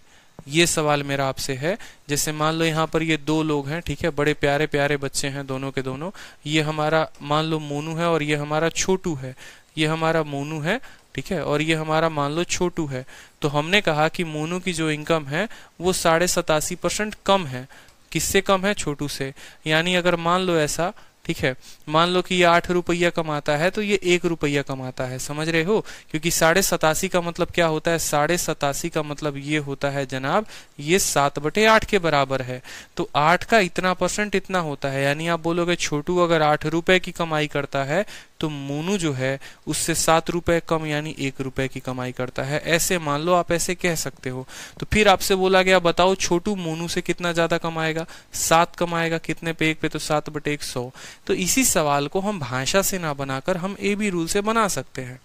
ये सवाल मेरा आपसे है जैसे मान लो यहाँ पर ये दो लोग हैं ठीक है बड़े प्यारे प्यारे बच्चे हैं दोनों के दोनों ये हमारा मान लो मोनू है और ये हमारा छोटू है ये हमारा मोनू है ठीक है और ये हमारा मान लो छोटू है तो हमने कहा कि मोनू की जो इनकम है वो साढ़े सतासी परसेंट कम है किससे कम है छोटू से यानी अगर मान लो ऐसा ठीक है मान लो कि ये आठ रुपया कमाता है तो ये एक रुपया कमाता है समझ रहे हो क्योंकि साढ़े सतासी का मतलब क्या होता है साढ़े सतासी का मतलब ये होता है जनाब ये सात बटे आठ के बराबर है तो आठ का इतना परसेंट इतना होता है यानी आप बोलोगे छोटू अगर आठ रुपए की कमाई करता है तो मोनू जो है उससे सात रुपए कम यानी एक रुपए की कमाई करता है ऐसे मान लो आप ऐसे कह सकते हो तो फिर आपसे बोला गया बताओ छोटू मोनू से कितना ज़्यादा कमाएगा सात कमाएगा कितने पे एक पे तो सात बटे एक सौ तो इसी सवाल को हम भाषा से ना बनाकर हम ए बी रूल से बना सकते हैं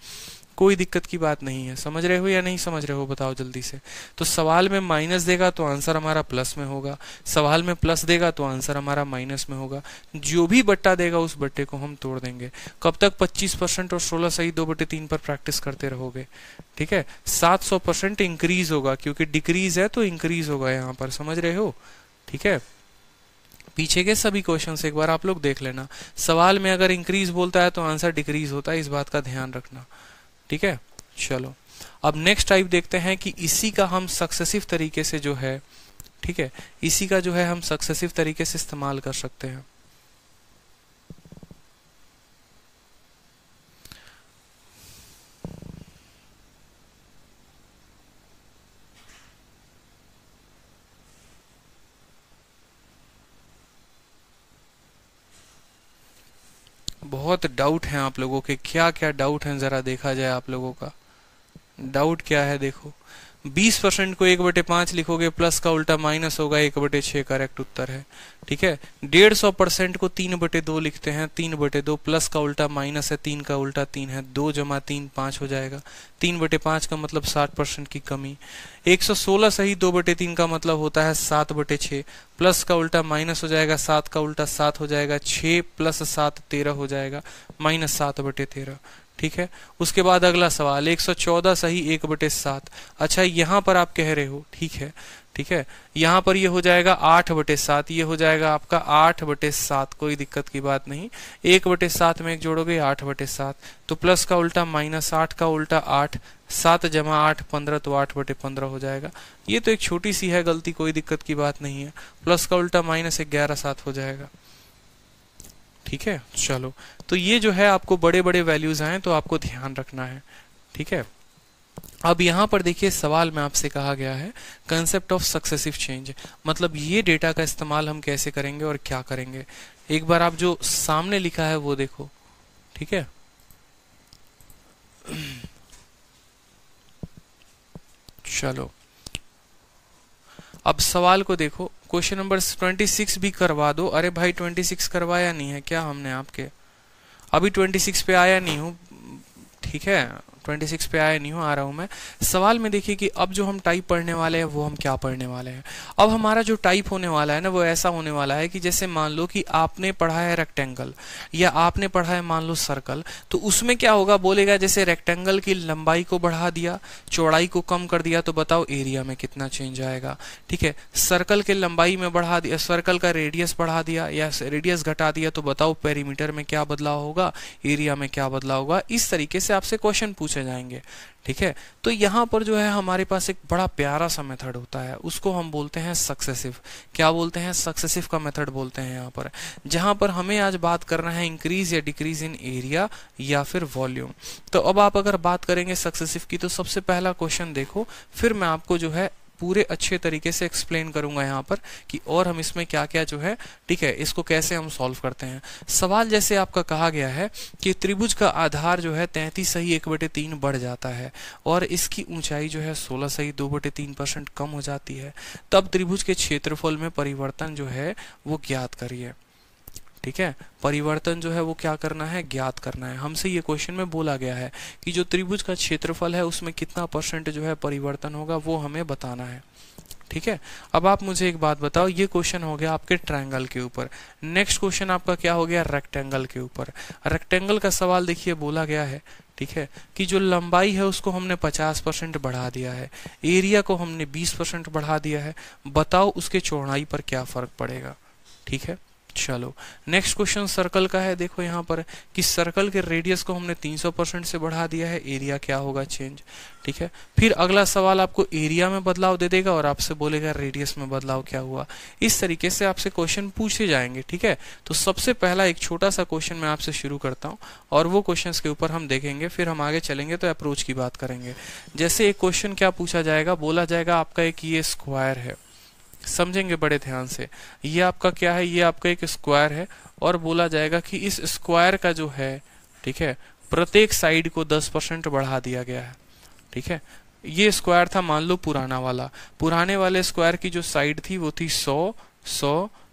कोई दिक्कत की बात नहीं है समझ रहे हो या नहीं समझ रहे हो बताओ जल्दी से तो सवाल में माइनस देगा तो आंसर हमारा प्लस में होगा सवाल में प्लस देगा तो आंसर हमारा माइनस में होगा जो भी बट्टा देगा उस बट्टे को हम तोड़ देंगे कब तक 25 परसेंट और 16 सही दो बटे तीन पर प्रैक्टिस करते रहोगे ठीक है 700 परसेंट इंक्रीज होगा क्योंकि डिक्रीज है तो इंक्रीज होगा यहाँ पर समझ रहे हो ठीक है पीछे के सभी क्वेश्चन एक बार आप लोग देख लेना सवाल में अगर इंक्रीज बोलता है तो आंसर डिक्रीज होता है इस बात का ध्यान रखना ठीक है चलो अब नेक्स्ट टाइप देखते हैं कि इसी का हम सक्सेसिव तरीके से जो है ठीक है इसी का जो है हम सक्सेसिव तरीके से इस्तेमाल कर सकते हैं बहुत डाउट हैं आप लोगों के क्या क्या डाउट हैं ज़रा देखा जाए आप लोगों का डाउट क्या है देखो 20 परसेंट को एक बटे पांच लिखोगे प्लस का उल्टा माइनस होगा एक बटे छः करेक्ट उत्तर है ठीक है डेढ़ सौ परसेंट को तीन बटे दो लिखते हैं तीन बटे दो प्लस का उल्टा माइनस है तीन का उल्टा तीन है दो जमा तीन पांच हो जाएगा तीन बटे पांच का मतलब साठ परसेंट की कमी एक सौ सोलह सही दो बटे तीन का मतलब होता है सात बटे छः प्लस का उल्टा माइनस हो जाएगा सात का उल्टा सात हो जाएगा छः प्लस सात तेरह हो जाएगा माइनस सात बटे तेरह ठीक है उसके बाद अगला सवाल 114 सही एक बटे सात अच्छा यहाँ पर आप कह रहे हो ठीक है ठीक है यहाँ पर ये हो जाएगा आठ बटे सात ये हो जाएगा आपका आठ बटे सात कोई दिक्कत की बात नहीं एक बटे सात में एक जोड़ोगे आठ बटे सात तो प्लस का उल्टा माइनस आठ का उल्टा आठ सात जमा आठ पंद्रह तो आठ बटे पंद्रह हो जाएगा ये तो एक छोटी सी है गलती कोई दिक्कत की बात नहीं है प्लस का उल्टा माइनस ग्यारह सात हो जाएगा ठीक है चलो तो ये जो है आपको बड़े बड़े वैल्यूज आए तो आपको ध्यान रखना है ठीक है अब यहां पर देखिए सवाल में आपसे कहा गया है कंसेप्ट ऑफ सक्सेसिव चेंज मतलब ये डेटा का इस्तेमाल हम कैसे करेंगे और क्या करेंगे एक बार आप जो सामने लिखा है वो देखो ठीक है चलो अब सवाल को देखो क्वेश्चन नंबर ट्वेंटी सिक्स भी करवा दो अरे भाई ट्वेंटी सिक्स करवाया नहीं है क्या हमने आपके अभी ट्वेंटी सिक्स पे आया नहीं हूँ ठीक है ट्वेंटी सिक्स पे आया न्यू आ रहा हूँ मैं सवाल में देखिए कि अब जो हम टाइप पढ़ने वाले हैं वो हम क्या पढ़ने वाले हैं अब हमारा जो टाइप होने वाला है ना वो ऐसा होने वाला है कि जैसे मान लो कि आपने पढ़ा है रेक्टेंगल या आपने पढ़ा है मान लो सर्कल तो उसमें क्या होगा बोलेगा जैसे रेक्टेंगल की लंबाई को बढ़ा दिया चौड़ाई को कम कर दिया तो बताओ एरिया में कितना चेंज आएगा ठीक है सर्कल के लंबाई में बढ़ा दिया सर्कल का रेडियस बढ़ा दिया या रेडियस घटा दिया तो बताओ पेरीमीटर में क्या बदलाव होगा एरिया में क्या बदलाव होगा इस तरीके से आपसे क्वेश्चन पूछ पूछे जाएंगे ठीक है तो यहाँ पर जो है हमारे पास एक बड़ा प्यारा सा मेथड होता है उसको हम बोलते हैं सक्सेसिव क्या बोलते हैं सक्सेसिव का मेथड बोलते हैं यहाँ पर जहाँ पर हमें आज बात करना है इंक्रीज या डिक्रीज इन एरिया या फिर वॉल्यूम तो अब आप अगर बात करेंगे सक्सेसिव की तो सबसे पहला क्वेश्चन देखो फिर मैं आपको जो है पूरे अच्छे तरीके से एक्सप्लेन करूंगा यहाँ पर कि और हम इसमें क्या क्या जो है ठीक है इसको कैसे हम सॉल्व करते हैं सवाल जैसे आपका कहा गया है कि त्रिभुज का आधार जो है तैंतीस सही एक बटे तीन बढ़ जाता है और इसकी ऊंचाई जो है सोलह सही दो बटे तीन परसेंट कम हो जाती है तब त्रिभुज के क्षेत्रफल में परिवर्तन जो है वो ज्ञात करिए ठीक है परिवर्तन जो है वो क्या करना है ज्ञात करना है हमसे ये क्वेश्चन में बोला गया है कि जो त्रिभुज का क्षेत्रफल है उसमें कितना परसेंट जो है परिवर्तन होगा वो हमें बताना है ठीक है अब आप मुझे एक बात बताओ ये क्वेश्चन हो गया आपके ट्रायंगल के ऊपर नेक्स्ट क्वेश्चन आपका क्या हो गया रेक्टेंगल के ऊपर रेक्टेंगल का सवाल देखिए बोला गया है ठीक है कि जो लंबाई है उसको हमने 50 परसेंट बढ़ा दिया है एरिया को हमने 20 परसेंट बढ़ा दिया है बताओ उसके चौड़ाई पर क्या फर्क पड़ेगा ठीक है चलो नेक्स्ट क्वेश्चन सर्कल का है देखो यहाँ पर कि सर्कल के रेडियस को हमने 300 परसेंट से बढ़ा दिया है एरिया क्या होगा चेंज ठीक है फिर अगला सवाल आपको एरिया में बदलाव दे देगा और आपसे बोलेगा रेडियस में बदलाव क्या हुआ इस तरीके से आपसे क्वेश्चन पूछे जाएंगे ठीक है तो सबसे पहला एक छोटा सा क्वेश्चन मैं आपसे शुरू करता हूँ और वो क्वेश्चन के ऊपर हम देखेंगे फिर हम आगे चलेंगे तो अप्रोच की बात करेंगे जैसे एक क्वेश्चन क्या पूछा जाएगा बोला जाएगा आपका एक ये स्क्वायर है समझेंगे बड़े ध्यान से ये आपका क्या है ये आपका एक स्क्वायर है और बोला जाएगा कि इस स्क्वायर का जो है ठीक है प्रत्येक साइड को 10 परसेंट बढ़ा दिया गया है ठीक है ये स्क्वायर था मान लो पुराना वाला पुराने वाले स्क्वायर की जो साइड थी वो थी 100 100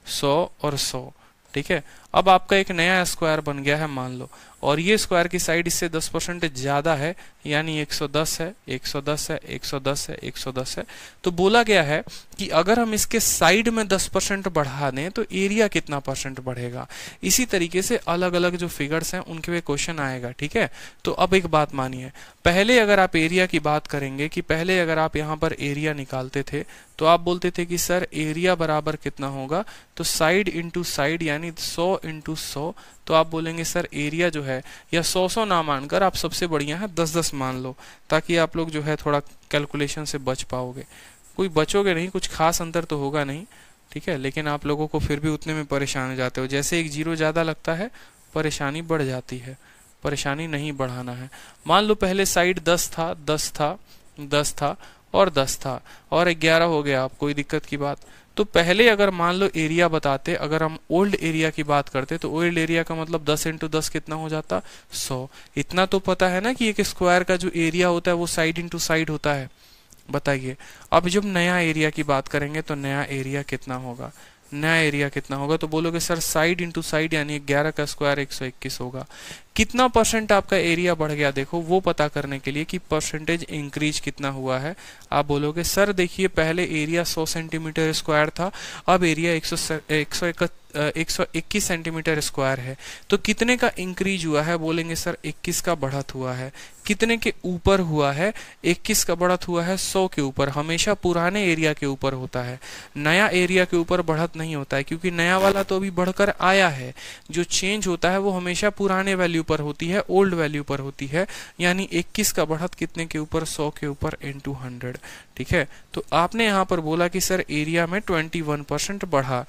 100 और 100 ठीक है अब आपका एक नया स्क्वायर बन गया है मान लो और ये स्क्वायर की साइड इससे 10 परसेंट ज़्यादा है यानी 110 है 110 है 110 है 110 है तो बोला गया है कि अगर हम इसके साइड में 10 परसेंट बढ़ा दें तो एरिया कितना परसेंट बढ़ेगा इसी तरीके से अलग अलग जो फिगर्स हैं उनके भी क्वेश्चन आएगा ठीक है तो अब एक बात मानिए पहले अगर आप एरिया की बात करेंगे कि पहले अगर आप यहाँ पर एरिया निकालते थे तो आप बोलते थे कि सर एरिया बराबर कितना होगा तो साइड इंटू साइड यानी सौ इंटू सौ तो आप बोलेंगे सर एरिया जो है या सौ सौ ना मानकर आप सबसे बढ़िया है दस दस मान लो ताकि आप लोग जो है थोड़ा कैलकुलेशन से बच पाओगे कोई बचोगे नहीं कुछ खास अंतर तो होगा नहीं ठीक है लेकिन आप लोगों को फिर भी उतने में परेशान हो जाते हो जैसे एक जीरो ज़्यादा लगता है परेशानी बढ़ जाती है परेशानी नहीं बढ़ाना है मान लो पहले साइड दस था दस था दस था और दस था और ग्यारह हो गया आप कोई दिक्कत की बात तो पहले अगर मान लो एरिया बताते अगर हम ओल्ड एरिया की बात करते तो ओल्ड एरिया का मतलब 10 इंटू दस कितना हो जाता 100 इतना तो पता है ना कि एक स्क्वायर का जो एरिया होता है वो साइड इंटू साइड होता है बताइए अब जब नया एरिया की बात करेंगे तो नया एरिया कितना होगा नया एरिया कितना होगा तो बोलोगे सर साइड इंटू साइड यानी ग्यारह का स्क्वायर एक सौ इक्कीस होगा कितना परसेंट आपका एरिया बढ़ गया देखो वो पता करने के लिए कि परसेंटेज इंक्रीज कितना हुआ है आप बोलोगे सर देखिए पहले एरिया 100 सेंटीमीटर स्क्वायर था अब एरिया एक सौ 121 सेंटीमीटर स्क्वायर है तो कितने का इंक्रीज हुआ है बोलेंगे सर 21 का बढ़त हुआ है कितने के ऊपर हुआ है 21 का बढ़त हुआ है 100 के ऊपर हमेशा पुराने एरिया के ऊपर होता है नया एरिया के ऊपर बढ़त नहीं होता है क्योंकि नया वाला तो अभी बढ़कर आया है जो चेंज होता है वो हमेशा पुराने वैल्यू पर होती है ओल्ड वैल्यू पर होती है यानी इक्कीस का बढ़त कितने के ऊपर सौ के ऊपर इन हंड्रेड ठीक है तो आपने यहाँ पर बोला कि सर एरिया में ट्वेंटी बढ़ा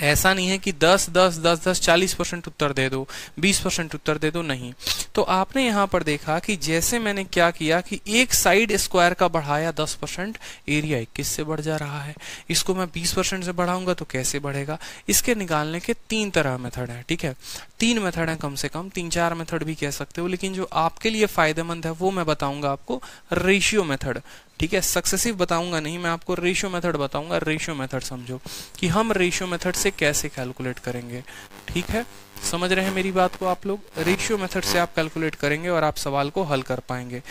ऐसा नहीं है कि 10 10 10 10 40 परसेंट उत्तर दे दो 20 परसेंट उत्तर दे दो नहीं तो आपने यहाँ पर देखा कि जैसे मैंने क्या किया कि एक साइड स्क्वायर का बढ़ाया 10 परसेंट एरिया इक्कीस से बढ़ जा रहा है इसको मैं 20 परसेंट से बढ़ाऊंगा तो कैसे बढ़ेगा इसके निकालने के तीन तरह मेथड है ठीक है तीन मेथड हैं कम से कम तीन चार मेथड भी कह सकते हो लेकिन जो आपके लिए फ़ायदेमंद है वो मैं बताऊंगा आपको रेशियो मेथड ठीक है सक्सेसिव बताऊंगा नहीं मैं आपको रेशियो मेथड बताऊंगा रेशियो मेथड समझो कि हम रेशियो मेथड से कैसे कैलकुलेट करेंगे ठीक है समझ रहे हैं मेरी बात को आप लोग रेशियो मेथड से आप कैलकुलेट करेंगे और आप सवाल को हल कर पाएंगे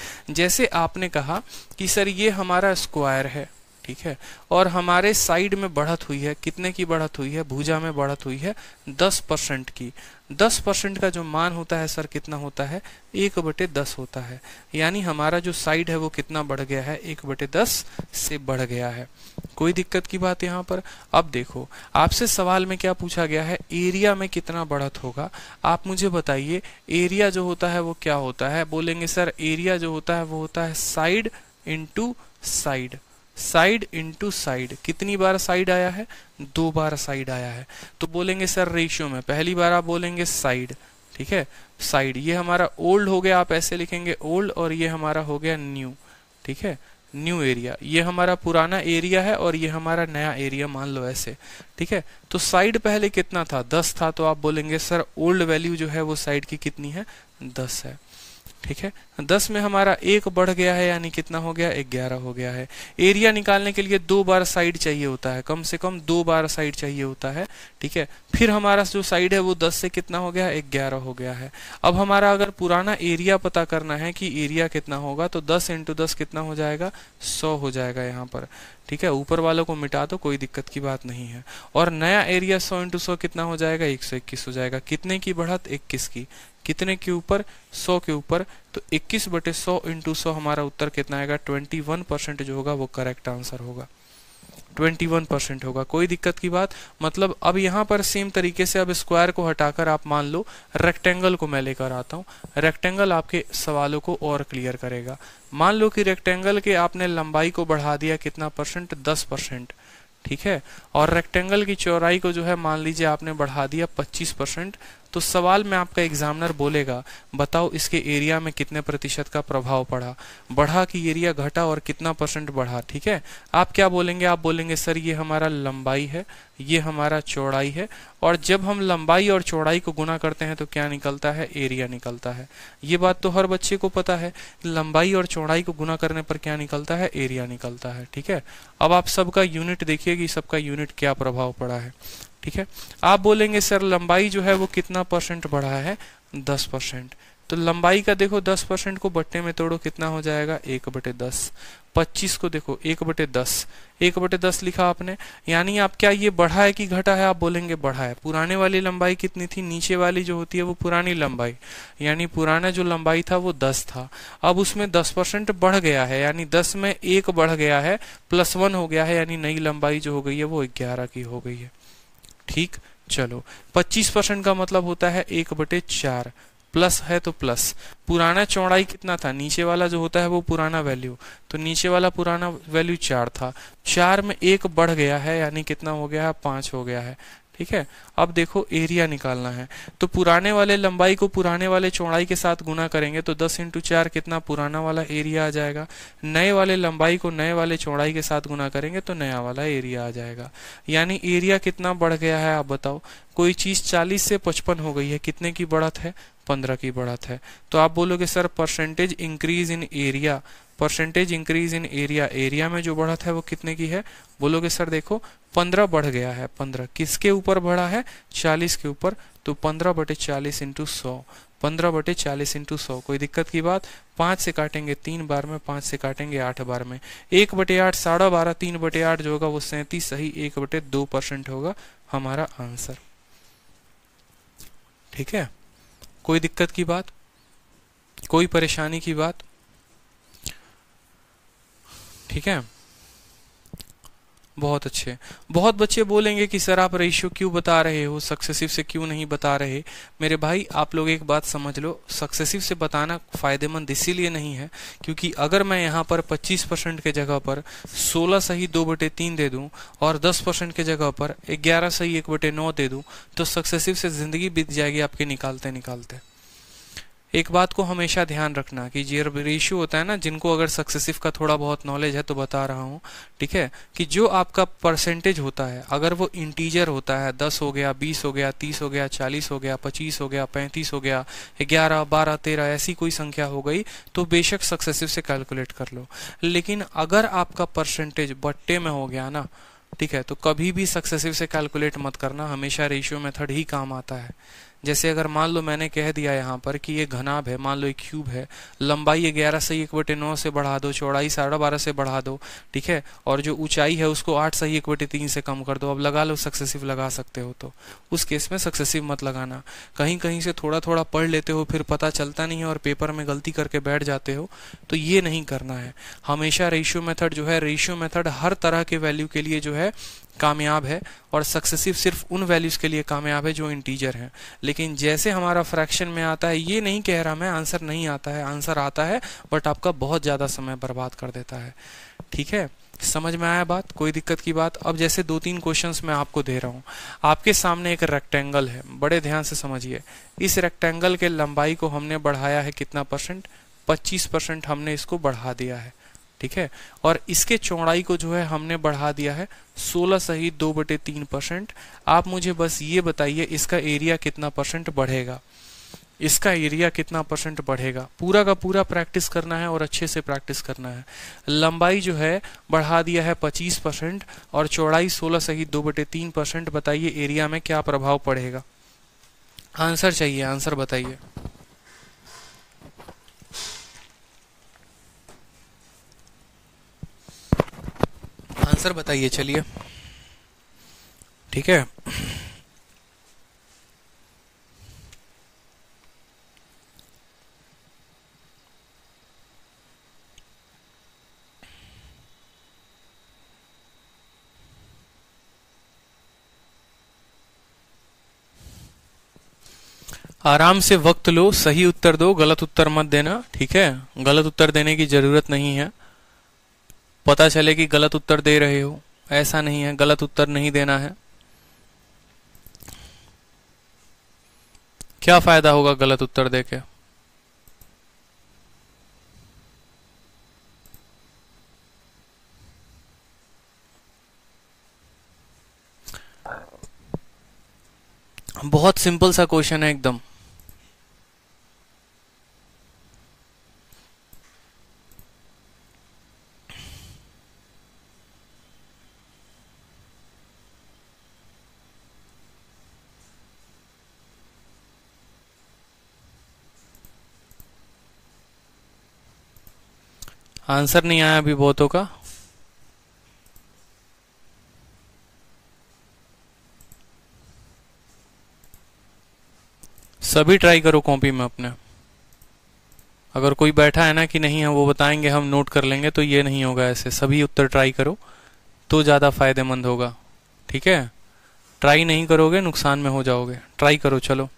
जैसे आपने कहा कि सर ये हमारा स्क्वायर है ठीक है और हमारे साइड में बढ़त हुई है कितने की बढ़त हुई है भूजा में बढ़त हुई है दस परसेंट की दस परसेंट का जो मान होता है सर कितना होता है एक बटे दस होता है यानी हमारा जो साइड है वो कितना बढ़ गया है एक बटे दस से बढ़ गया है कोई दिक्कत की बात यहाँ पर अब देखो आपसे सवाल में क्या पूछा गया है एरिया में कितना बढ़त होगा आप मुझे बताइए एरिया जो होता है वो क्या होता है बोलेंगे सर एरिया जो होता है वो होता है side into side side into side कितनी बार साइड आया है दो बार साइड आया है तो बोलेंगे सर रेशियो में पहली बार आप बोलेंगे साइड ठीक है साइड ये हमारा ओल्ड हो गया आप ऐसे लिखेंगे ओल्ड और ये हमारा हो गया न्यू ठीक है न्यू एरिया ये हमारा पुराना एरिया है और ये हमारा नया एरिया मान लो ऐसे ठीक है तो साइड पहले कितना था दस था तो आप बोलेंगे सर ओल्ड वैल्यू जो है वो साइड की कितनी है दस है ठीक है दस में हमारा एक बढ़ गया है यानी कितना हो गया ग्यारह हो गया है एरिया निकालने के लिए दो बार साइड चाहिए होता है कम से कम दो बार साइड चाहिए होता है ठीक है फिर हमारा जो साइड है वो दस से कितना हो गया ग्यारह हो गया है अब हमारा अगर पुराना एरिया पता करना है कि एरिया कितना होगा तो दस इंटू दस कितना हो जाएगा सौ हो जाएगा यहाँ पर ठीक है ऊपर वालों को मिटा दो कोई दिक्कत की बात नहीं है और नया एरिया सो इंटू सौ कितना हो जाएगा एक सौ इक्कीस हो जाएगा कितने की बढ़त इक्कीस की कितने के ऊपर सौ के ऊपर तो इक्कीस बटे सौ इंटू सौ हमारा उत्तर कितना आएगा ट्वेंटी वन परसेंट जो होगा वो करेक्ट आंसर होगा 21 होगा कोई दिक्कत की बात मतलब अब यहाँ पर सेम तरीके से अब स्क्वायर को हटाकर आप मान लो रेक्टेंगल को मैं लेकर आता हूँ रेक्टेंगल आपके सवालों को और क्लियर करेगा मान लो कि रेक्टेंगल के आपने लंबाई को बढ़ा दिया कितना परसेंट दस परसेंट ठीक है और रेक्टेंगल की चौराई को जो है मान लीजिए आपने बढ़ा दिया पच्चीस परसेंट तो सवाल में आपका एग्जामिनर बोलेगा बताओ इसके एरिया में कितने प्रतिशत का प्रभाव पड़ा बढ़ा कि एरिया घटा और कितना परसेंट बढ़ा ठीक है आप क्या बोलेंगे आप बोलेंगे सर ये हमारा लंबाई है ये हमारा चौड़ाई है और जब हम लंबाई और चौड़ाई को गुना करते हैं तो क्या निकलता है एरिया निकलता है ये बात तो हर बच्चे को पता है लंबाई और चौड़ाई को गुना करने पर क्या निकलता है एरिया निकलता है ठीक है अब आप सबका यूनिट देखिए कि सबका यूनिट क्या प्रभाव पड़ा है ठीक है आप बोलेंगे सर लंबाई जो है वो कितना परसेंट बढ़ा है दस परसेंट तो लंबाई का देखो दस परसेंट को बट्टे में तोड़ो कितना हो जाएगा एक बटे दस पच्चीस को देखो एक बटे दस एक बटे दस लिखा आपने यानी आप क्या ये बढ़ा है कि घटा है आप बोलेंगे बढ़ा है पुराने वाली लंबाई कितनी थी नीचे वाली जो होती है वो पुरानी लंबाई यानी पुराना जो लंबाई था वो दस था अब उसमें दस परसेंट बढ़ गया है यानी दस में एक बढ़ गया है प्लस वन हो गया है यानी नई लंबाई जो हो गई है वो ग्यारह की हो गई है ठीक चलो 25 परसेंट का मतलब होता है एक बटे चार प्लस है तो प्लस पुराना चौड़ाई कितना था नीचे वाला जो होता है वो पुराना वैल्यू तो नीचे वाला पुराना वैल्यू चार था चार में एक बढ़ गया है यानी कितना हो गया है पांच हो गया है ठीक है अब देखो एरिया निकालना है तो पुराने वाले लंबाई को पुराने वाले चौड़ाई के साथ गुना करेंगे तो 10 इंटू चार कितना पुराना वाला एरिया आ जाएगा नए वाले लंबाई को नए वाले चौड़ाई के साथ गुना करेंगे तो नया वाला एरिया आ जाएगा यानी एरिया कितना बढ़ गया है आप बताओ कोई चीज़ 40 से 55 हो गई है कितने की बढ़त है 15 की बढ़त है तो आप बोलोगे sir percentage increase in area percentage increase in area area में जो बढ़त है वो कितने की है बोलोगे सर देखो पंद्रह बढ़ गया है पंद्रह किसके ऊपर बढ़ा है चालीस के ऊपर तो पंद्रह बटे चालीस इंटू सौ पंद्रह बटे चालीस इंटू सौ कोई दिक्कत की बात पाँच से काटेंगे तीन बार में पाँच से काटेंगे आठ बार में एक बटे आठ साढ़ा बारह तीन बटे आठ जो होगा वो सैंतीस सही एक बटे दो परसेंट होगा हमारा आंसर ठीक है कोई दिक्कत की बात कोई परेशानी की बात ठीक है बहुत अच्छे बहुत बच्चे बोलेंगे कि सर आप रेशियो क्यों बता रहे हो सक्सेसिव से क्यों नहीं बता रहे मेरे भाई आप लोग एक बात समझ लो सक्सेसिव से बताना फ़ायदेमंद इसीलिए नहीं है क्योंकि अगर मैं यहाँ पर 25 परसेंट के जगह पर 16 सही दो बटे तीन दे दूँ और 10 परसेंट के जगह पर 11 सही एक बटे नौ दे दूँ तो सक्सेसिव से ज़िंदगी बीत जाएगी आपके निकालते निकालते एक बात को हमेशा ध्यान रखना कि जो रेशियो होता है ना जिनको अगर सक्सेसिव का थोड़ा बहुत नॉलेज है तो बता रहा हूँ ठीक है कि जो आपका परसेंटेज होता है अगर वो इंटीजर होता है दस हो गया बीस हो गया तीस हो गया चालीस हो गया पच्चीस हो गया पैंतीस हो गया ग्यारह बारह तेरह ऐसी कोई संख्या हो गई तो बेशक सक्सेसिव से कैलकुलेट कर लो लेकिन अगर आपका परसेंटेज बट्टे में हो गया ना ठीक है तो कभी भी सक्सेसिव से कैलकुलेट मत करना हमेशा रेशियो मेथड ही काम आता है जैसे अगर मान लो मैंने कह दिया यहाँ पर कि ये घनाभ है मान लो एक क्यूब है लंबाई ये ग्यारह सही एक बटे नौ से बढ़ा दो चौड़ाई साढ़े बारह से बढ़ा दो ठीक है और जो ऊंचाई है उसको आठ सही एक बटे तीन से कम कर दो अब लगा लो सक्सेसिव लगा सकते हो तो उस केस में सक्सेसिव मत लगाना कहीं कहीं से थोड़ा थोड़ा पढ़ लेते हो फिर पता चलता नहीं है और पेपर में गलती करके बैठ जाते हो तो ये नहीं करना है हमेशा रेशियो मेथड जो है रेशियो मेथड हर तरह के वैल्यू के लिए जो है कामयाब है और सक्सेसिव सिर्फ उन वैल्यूज़ के लिए कामयाब है जो इंटीजर हैं लेकिन जैसे हमारा फ्रैक्शन में आता है ये नहीं कह रहा मैं आंसर नहीं आता है आंसर आता है बट आपका बहुत ज़्यादा समय बर्बाद कर देता है ठीक है समझ में आया बात कोई दिक्कत की बात अब जैसे दो तीन क्वेश्चंस मैं आपको दे रहा हूँ आपके सामने एक रेक्टेंगल है बड़े ध्यान से समझिए इस रेक्टेंगल के लंबाई को हमने बढ़ाया है कितना परसेंट 25 परसेंट हमने इसको बढ़ा दिया है ठीक है और इसके चौड़ाई को जो है हमने बढ़ा दिया है 16 सही दो बटे तीन परसेंट आप मुझे बस ये बताइए इसका एरिया कितना परसेंट बढ़ेगा इसका एरिया कितना परसेंट बढ़ेगा पूरा का पूरा प्रैक्टिस करना है और अच्छे से प्रैक्टिस करना है लंबाई जो है बढ़ा दिया है 25 परसेंट और चौड़ाई 16 सही दो बटे तीन परसेंट बताइए एरिया में क्या प्रभाव पड़ेगा आंसर चाहिए आंसर बताइए आंसर बताइए चलिए ठीक है आराम से वक्त लो सही उत्तर दो गलत उत्तर मत देना ठीक है गलत उत्तर देने की जरूरत नहीं है पता चले कि गलत उत्तर दे रहे हो ऐसा नहीं है गलत उत्तर नहीं देना है क्या फायदा होगा गलत उत्तर देके बहुत सिंपल सा क्वेश्चन है एकदम आंसर नहीं आया अभी बहुतों का सभी ट्राई करो कॉपी में अपने अगर कोई बैठा है ना कि नहीं है वो बताएंगे हम नोट कर लेंगे तो ये नहीं होगा ऐसे सभी उत्तर ट्राई करो तो ज़्यादा फायदेमंद होगा ठीक है ट्राई नहीं करोगे नुकसान में हो जाओगे ट्राई करो चलो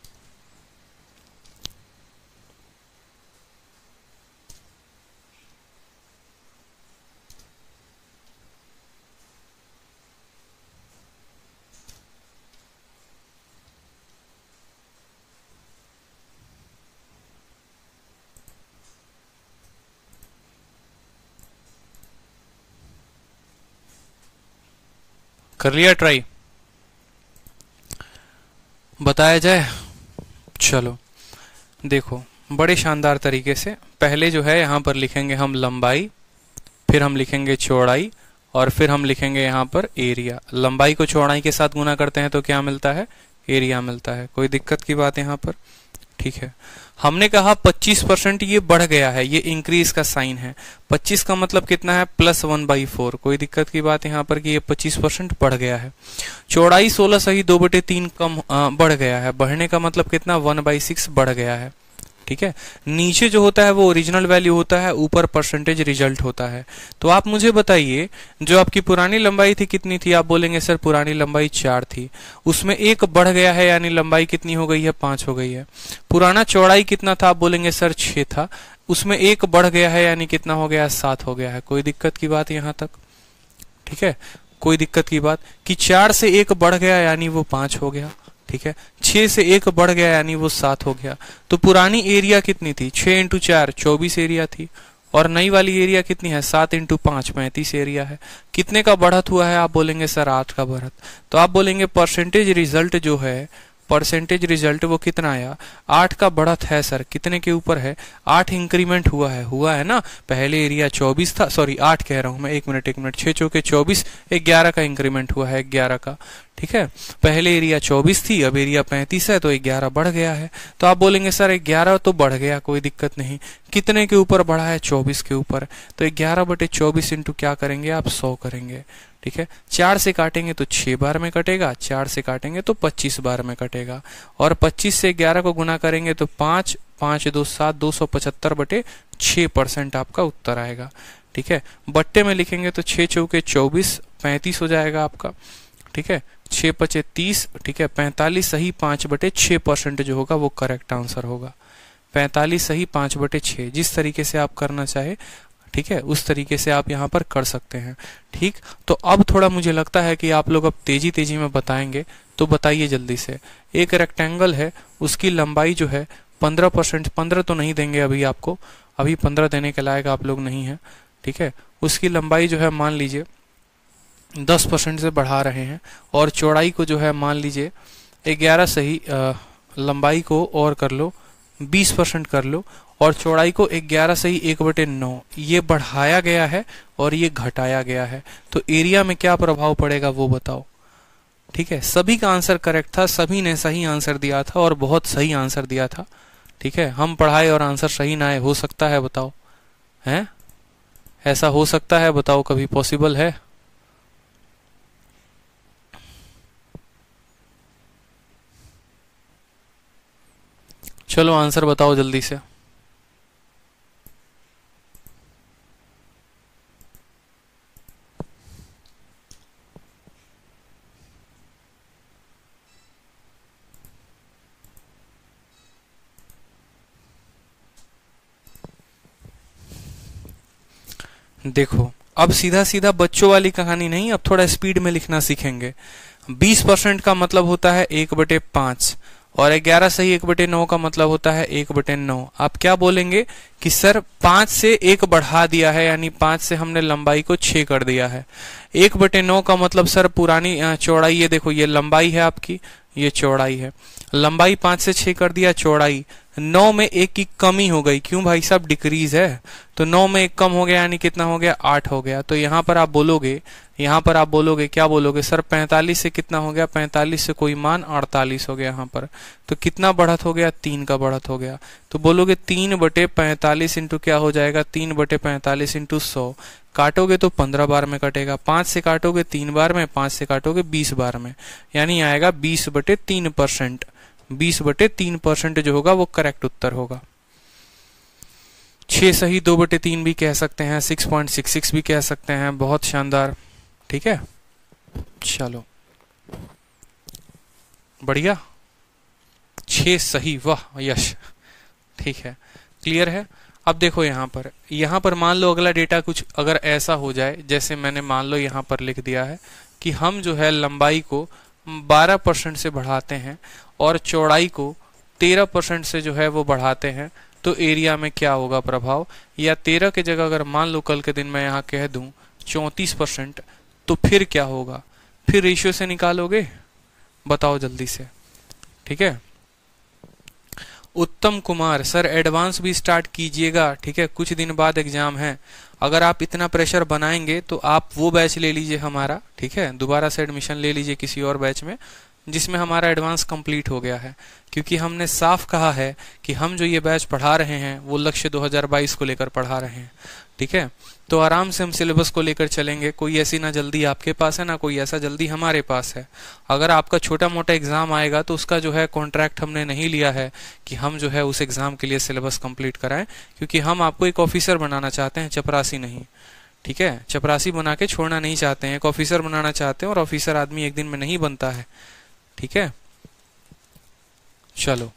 कर लिया ट्राई बताया जाए चलो देखो बड़े शानदार तरीके से पहले जो है यहाँ पर लिखेंगे हम लंबाई फिर हम लिखेंगे चौड़ाई और फिर हम लिखेंगे यहाँ पर एरिया लंबाई को चौड़ाई के साथ गुना करते हैं तो क्या मिलता है एरिया मिलता है कोई दिक्कत की बात यहाँ पर ठीक है हमने कहा 25 परसेंट ये बढ़ गया है ये इंक्रीज का साइन है 25 का मतलब कितना है प्लस वन बाई फोर कोई दिक्कत की बात यहाँ पर कि ये 25 परसेंट बढ़ गया है चौड़ाई 16 सही दो बटे तीन कम आ, बढ़ गया है बढ़ने का मतलब कितना वन बाई सिक्स बढ़ गया है ठीक है नीचे जो होता है वो ओरिजिनल वैल्यू होता है ऊपर परसेंटेज रिजल्ट होता है तो आप मुझे बताइए जो आपकी पुरानी लंबाई थी कितनी थी आप बोलेंगे सर पुरानी लंबाई चार थी उसमें एक बढ़ गया है यानी लंबाई कितनी हो गई है पांच हो गई है पुराना चौड़ाई कितना था आप बोलेंगे सर छः था उसमें एक बढ़ गया है यानी कितना हो गया सात हो गया है कोई दिक्कत की बात यहां तक ठीक है कोई दिक्कत की बात कि चार से एक बढ़ गया यानी वो पांच हो गया ठीक है छह से एक बढ़ गया यानी वो सात हो गया तो पुरानी एरिया कितनी थी छह इंटू चार चौबीस एरिया थी और नई वाली एरिया कितनी है सात इंटू पांच पैंतीस एरिया है कितने का बढ़त हुआ है आप बोलेंगे सर आठ का बढ़त तो आप बोलेंगे परसेंटेज रिजल्ट जो है परसेंटेज रिजल्ट वो कितना आया आठ का बढ़त है सर कितने के ऊपर है आठ इंक्रीमेंट हुआ है हुआ है ना पहले एरिया चौबीस था सॉरी आठ कह रहा हूं मैं एक मिनट एक मिनट छे चौके चौबीस ग्यारह का इंक्रीमेंट हुआ है ग्यारह का ठीक है पहले एरिया चौबीस थी अब एरिया पैंतीस है तो ग्यारह बढ़ गया है तो आप बोलेंगे सर ग्यारह तो बढ़ गया कोई दिक्कत नहीं कितने के ऊपर बढ़ा है चौबीस के ऊपर तो ग्यारह बटे चौबीस क्या करेंगे आप सौ करेंगे ठीक है चार से काटेंगे तो छह बार में कटेगा चार से काटेंगे तो पच्चीस बार में कटेगा और पच्चीस से ग्यारह को गुना करेंगे तो पांच पांच दो सात दो सौ पचहत्तर बटे छह परसेंट आपका उत्तर आएगा ठीक है बट्टे में लिखेंगे तो छह चौके चौबीस पैंतीस हो जाएगा आपका ठीक है छह पचे तीस ठीक है पैंतालीस सही पांच बटे छह परसेंट जो होगा वो करेक्ट आंसर होगा पैंतालीस सही पांच बटे छह जिस तरीके से आप करना चाहे ठीक है उस तरीके से आप यहाँ पर कर सकते हैं ठीक तो अब थोड़ा मुझे लगता है कि आप लोग अब तेजी तेजी में बताएंगे तो बताइए जल्दी से एक रेक्टेंगल है उसकी लंबाई जो है पंद्रह परसेंट पंद्रह तो नहीं देंगे अभी आपको अभी पंद्रह देने के लायक आप लोग नहीं है ठीक है उसकी लंबाई जो है मान लीजिए दस परसेंट से बढ़ा रहे हैं और चौड़ाई को जो है मान लीजिए ग्यारह से ही लंबाई को और कर लो बीस परसेंट कर लो और चौड़ाई को 11 ग्यारह से ही एक बटे नौ ये बढ़ाया गया है और ये घटाया गया है तो एरिया में क्या प्रभाव पड़ेगा वो बताओ ठीक है सभी का आंसर करेक्ट था सभी ने सही आंसर दिया था और बहुत सही आंसर दिया था ठीक है हम पढ़ाए और आंसर सही ना आए हो सकता है बताओ है ऐसा हो सकता है बताओ कभी पॉसिबल है चलो आंसर बताओ जल्दी से देखो अब सीधा सीधा बच्चों वाली कहानी नहीं अब थोड़ा स्पीड में लिखना सीखेंगे 20 परसेंट का मतलब होता है एक बटे पांच और ग्यारह से ही एक बटे नौ का मतलब होता है एक बटे नौ आप क्या बोलेंगे कि सर पांच से एक बढ़ा दिया है यानी पांच से हमने लंबाई को छे कर दिया है एक बटे नौ का मतलब सर पुरानी चौड़ाई ये देखो ये लंबाई है आपकी ये चौड़ाई है लंबाई पांच से छ कर दिया चौड़ाई नौ में एक की कमी हो गई क्यों भाई साहब डिक्रीज है तो नौ में एक कम हो गया यानी कितना हो गया आठ हो गया तो यहाँ पर आप बोलोगे यहाँ पर आप बोलोगे क्या बोलोगे सर पैंतालीस से कितना हो गया पैंतालीस से कोई मान अड़तालीस हो गया यहां पर तो कितना बढ़त हो गया तीन का बढ़त हो गया तो बोलोगे तीन बटे पैंतालीस इंटू क्या हो जाएगा तीन बटे पैंतालीस इंटू सौ काटोगे तो पंद्रह बार में कटेगा पांच से काटोगे तीन बार में पांच से काटोगे बीस बार में यानी आएगा बीस बटे तीन परसेंट बीस बटे तीन परसेंट जो होगा वो करेक्ट उत्तर होगा छह सही दो बटे तीन भी कह सकते हैं सिक्स पॉइंट सिक्स सिक्स भी कह सकते हैं बहुत शानदार ठीक है चलो बढ़िया छः सही वाह यश ठीक है क्लियर है अब देखो यहां पर यहां पर मान लो अगला डेटा कुछ अगर ऐसा हो जाए जैसे मैंने मान लो यहां पर लिख दिया है कि हम जो है लंबाई को 12 परसेंट से बढ़ाते हैं और चौड़ाई को 13 परसेंट से जो है वो बढ़ाते हैं तो एरिया में क्या होगा प्रभाव या 13 के जगह अगर मान लो कल के दिन मैं यहाँ कह दूँ चौंतीस परसेंट तो फिर क्या होगा फिर रेशियो से निकालोगे बताओ जल्दी से ठीक है उत्तम कुमार सर एडवांस भी स्टार्ट कीजिएगा ठीक है कुछ दिन बाद एग्जाम है अगर आप इतना प्रेशर बनाएंगे तो आप वो बैच ले लीजिए हमारा ठीक है दोबारा से एडमिशन ले लीजिए किसी और बैच में जिसमें हमारा एडवांस कंप्लीट हो गया है क्योंकि हमने साफ कहा है कि हम जो ये बैच पढ़ा रहे हैं वो लक्ष्य 2022 को लेकर पढ़ा रहे हैं ठीक है तो आराम से हम सिलेबस को लेकर चलेंगे कोई ऐसी ना जल्दी आपके पास है ना कोई ऐसा जल्दी हमारे पास है अगर आपका छोटा मोटा एग्ज़ाम आएगा तो उसका जो है कॉन्ट्रैक्ट हमने नहीं लिया है कि हम जो है उस एग्ज़ाम के लिए सिलेबस कंप्लीट कराएं क्योंकि हम आपको एक ऑफिसर बनाना चाहते हैं चपरासी नहीं ठीक है चपरासी बना के छोड़ना नहीं चाहते हैं एक ऑफिसर बनाना चाहते हैं और ऑफिसर आदमी एक दिन में नहीं बनता है ठीक है चलो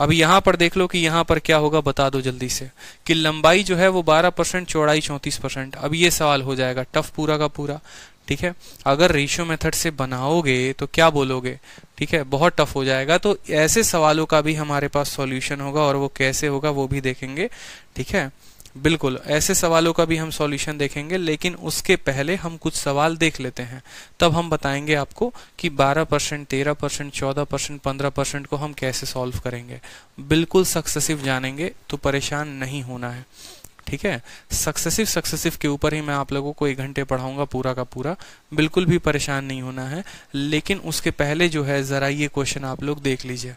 अब यहां पर देख लो कि यहां पर क्या होगा बता दो जल्दी से कि लंबाई जो है वो 12 परसेंट चौड़ाई 34 परसेंट अब ये सवाल हो जाएगा टफ पूरा का पूरा ठीक है अगर रेशियो मेथड से बनाओगे तो क्या बोलोगे ठीक है बहुत टफ हो जाएगा तो ऐसे सवालों का भी हमारे पास सॉल्यूशन होगा और वो कैसे होगा वो भी देखेंगे ठीक है बिल्कुल ऐसे सवालों का भी हम सॉल्यूशन देखेंगे लेकिन उसके पहले हम कुछ सवाल देख लेते हैं तब हम बताएंगे आपको कि 12 परसेंट तेरह परसेंट चौदह परसेंट पंद्रह परसेंट को हम कैसे सॉल्व करेंगे बिल्कुल सक्सेसिव जानेंगे तो परेशान नहीं होना है ठीक है सक्सेसिव सक्सेसिव के ऊपर ही मैं आप लोगों को एक घंटे पढ़ाऊंगा पूरा का पूरा बिल्कुल भी परेशान नहीं होना है लेकिन उसके पहले जो है ज़रा ये क्वेश्चन आप लोग देख लीजिए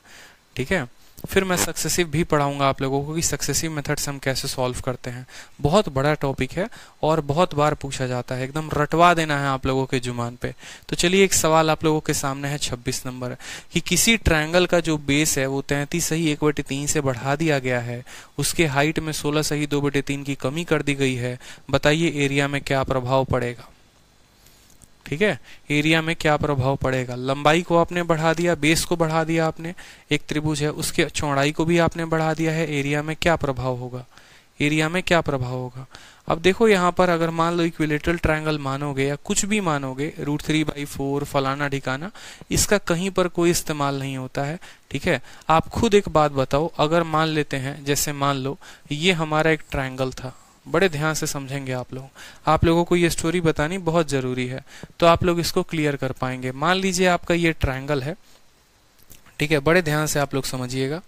ठीक है फिर मैं सक्सेसिव भी पढ़ाऊंगा आप लोगों को कि सक्सेसिव मेथड्स हम कैसे सॉल्व करते हैं बहुत बड़ा टॉपिक है और बहुत बार पूछा जाता है एकदम रटवा देना है आप लोगों के जुमान पे तो चलिए एक सवाल आप लोगों के सामने है 26 नंबर कि किसी ट्रायंगल का जो बेस है वो तैंतीस सही एक बटे तीन से बढ़ा दिया गया है उसके हाइट में सोलह सही दो बटे तीन की कमी कर दी गई है बताइए एरिया में क्या प्रभाव पड़ेगा ठीक है एरिया में क्या प्रभाव पड़ेगा लंबाई को आपने बढ़ा दिया बेस को बढ़ा दिया आपने एक त्रिभुज है उसके चौड़ाई को भी आपने बढ़ा दिया है एरिया में क्या प्रभाव होगा एरिया में क्या प्रभाव होगा अब देखो यहाँ पर अगर मान लो इक्विलेटरल ट्रायंगल मानोगे या कुछ भी मानोगे रूट थ्री बाई फोर फलाना ठिकाना इसका कहीं पर कोई इस्तेमाल नहीं होता है ठीक है आप खुद एक बात बताओ अगर मान लेते हैं जैसे मान लो ये हमारा एक ट्रायंगल था बड़े ध्यान से समझेंगे आप लोग आप लोगों को ये स्टोरी बतानी बहुत ज़रूरी है तो आप लोग इसको क्लियर कर पाएंगे मान लीजिए आपका ये ट्रायंगल है ठीक है बड़े ध्यान से आप लोग समझिएगा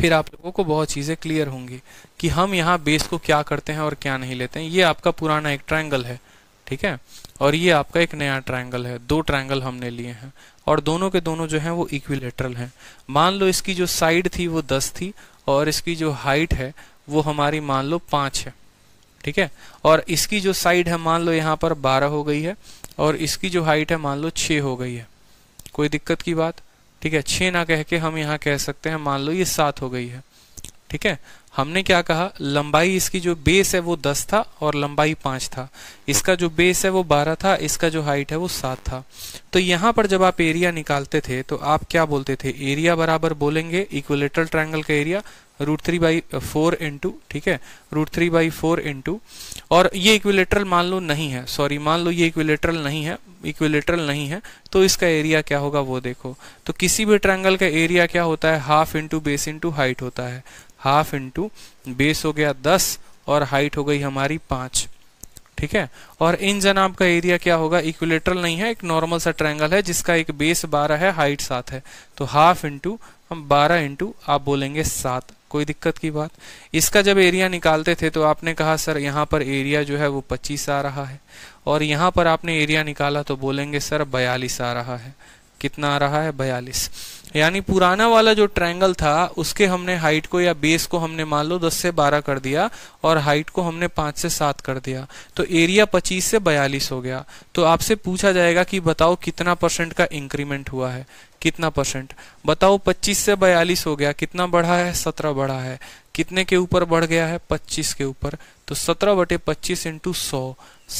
फिर आप लोगों को बहुत चीज़ें क्लियर होंगी कि हम यहाँ बेस को क्या करते हैं और क्या नहीं लेते हैं ये आपका पुराना एक ट्राइंगल है ठीक है और ये आपका एक नया ट्राइंगल है दो ट्राइंगल हमने लिए हैं और दोनों के दोनों जो हैं वो इक्विलेटरल हैं मान लो इसकी जो साइड थी वो दस थी और इसकी जो हाइट है वो हमारी मान लो पाँच है ठीक है और इसकी जो साइड है मान लो यहाँ पर बारह हो गई है और इसकी जो हाइट है मान लो छ हो गई है कोई दिक्कत की बात ठीक है छ ना कह के हम यहाँ कह सकते हैं मान लो ये सात हो गई है ठीक है हमने क्या कहा लंबाई इसकी जो बेस है वो दस था और लंबाई पांच था इसका जो बेस है वो बारह था इसका जो हाइट है वो सात था तो यहाँ पर जब आप एरिया निकालते थे तो आप क्या बोलते थे एरिया बराबर बोलेंगे इक्वलेटरल ट्राइंगल का area root three by four into ठीक है root three by four into और ये इक्विलेटरल मान लो नहीं है सॉरी मान लो ये इक्विलेटरल नहीं है इक्विलेटरल नहीं है तो इसका एरिया क्या होगा वो देखो तो किसी भी ट्रायंगल का एरिया क्या होता है half into base into height होता है हाफ इंटू बेस हो गया दस और हाइट हो गई हमारी पांच ठीक है और इन जनाब का एरिया क्या होगा इक्विलेटरल नहीं है एक नॉर्मल सा ट्रायंगल है जिसका एक बेस बारह है हाइट सात है तो हाफ इंटू हम बारह इंटू आप बोलेंगे सात कोई दिक्कत की बात इसका जब एरिया निकालते थे तो आपने कहा सर यहाँ पर एरिया जो है वो पच्चीस आ रहा है और यहाँ पर आपने एरिया निकाला तो बोलेंगे सर बयालीस आ रहा है कितना आ रहा है बयालीस यानी पुराना वाला जो ट्रायंगल था उसके हमने हाइट को या बेस को हमने मान लो 10 से 12 कर दिया और हाइट को हमने 5 से 7 कर दिया तो एरिया 25 से 42 हो गया तो आपसे पूछा जाएगा कि बताओ कितना परसेंट का इंक्रीमेंट हुआ है कितना परसेंट बताओ 25 से 42 हो गया कितना बढ़ा है 17 बढ़ा है कितने के ऊपर बढ़ गया है 25 के ऊपर तो 17 बटे पच्चीस इंटू सौ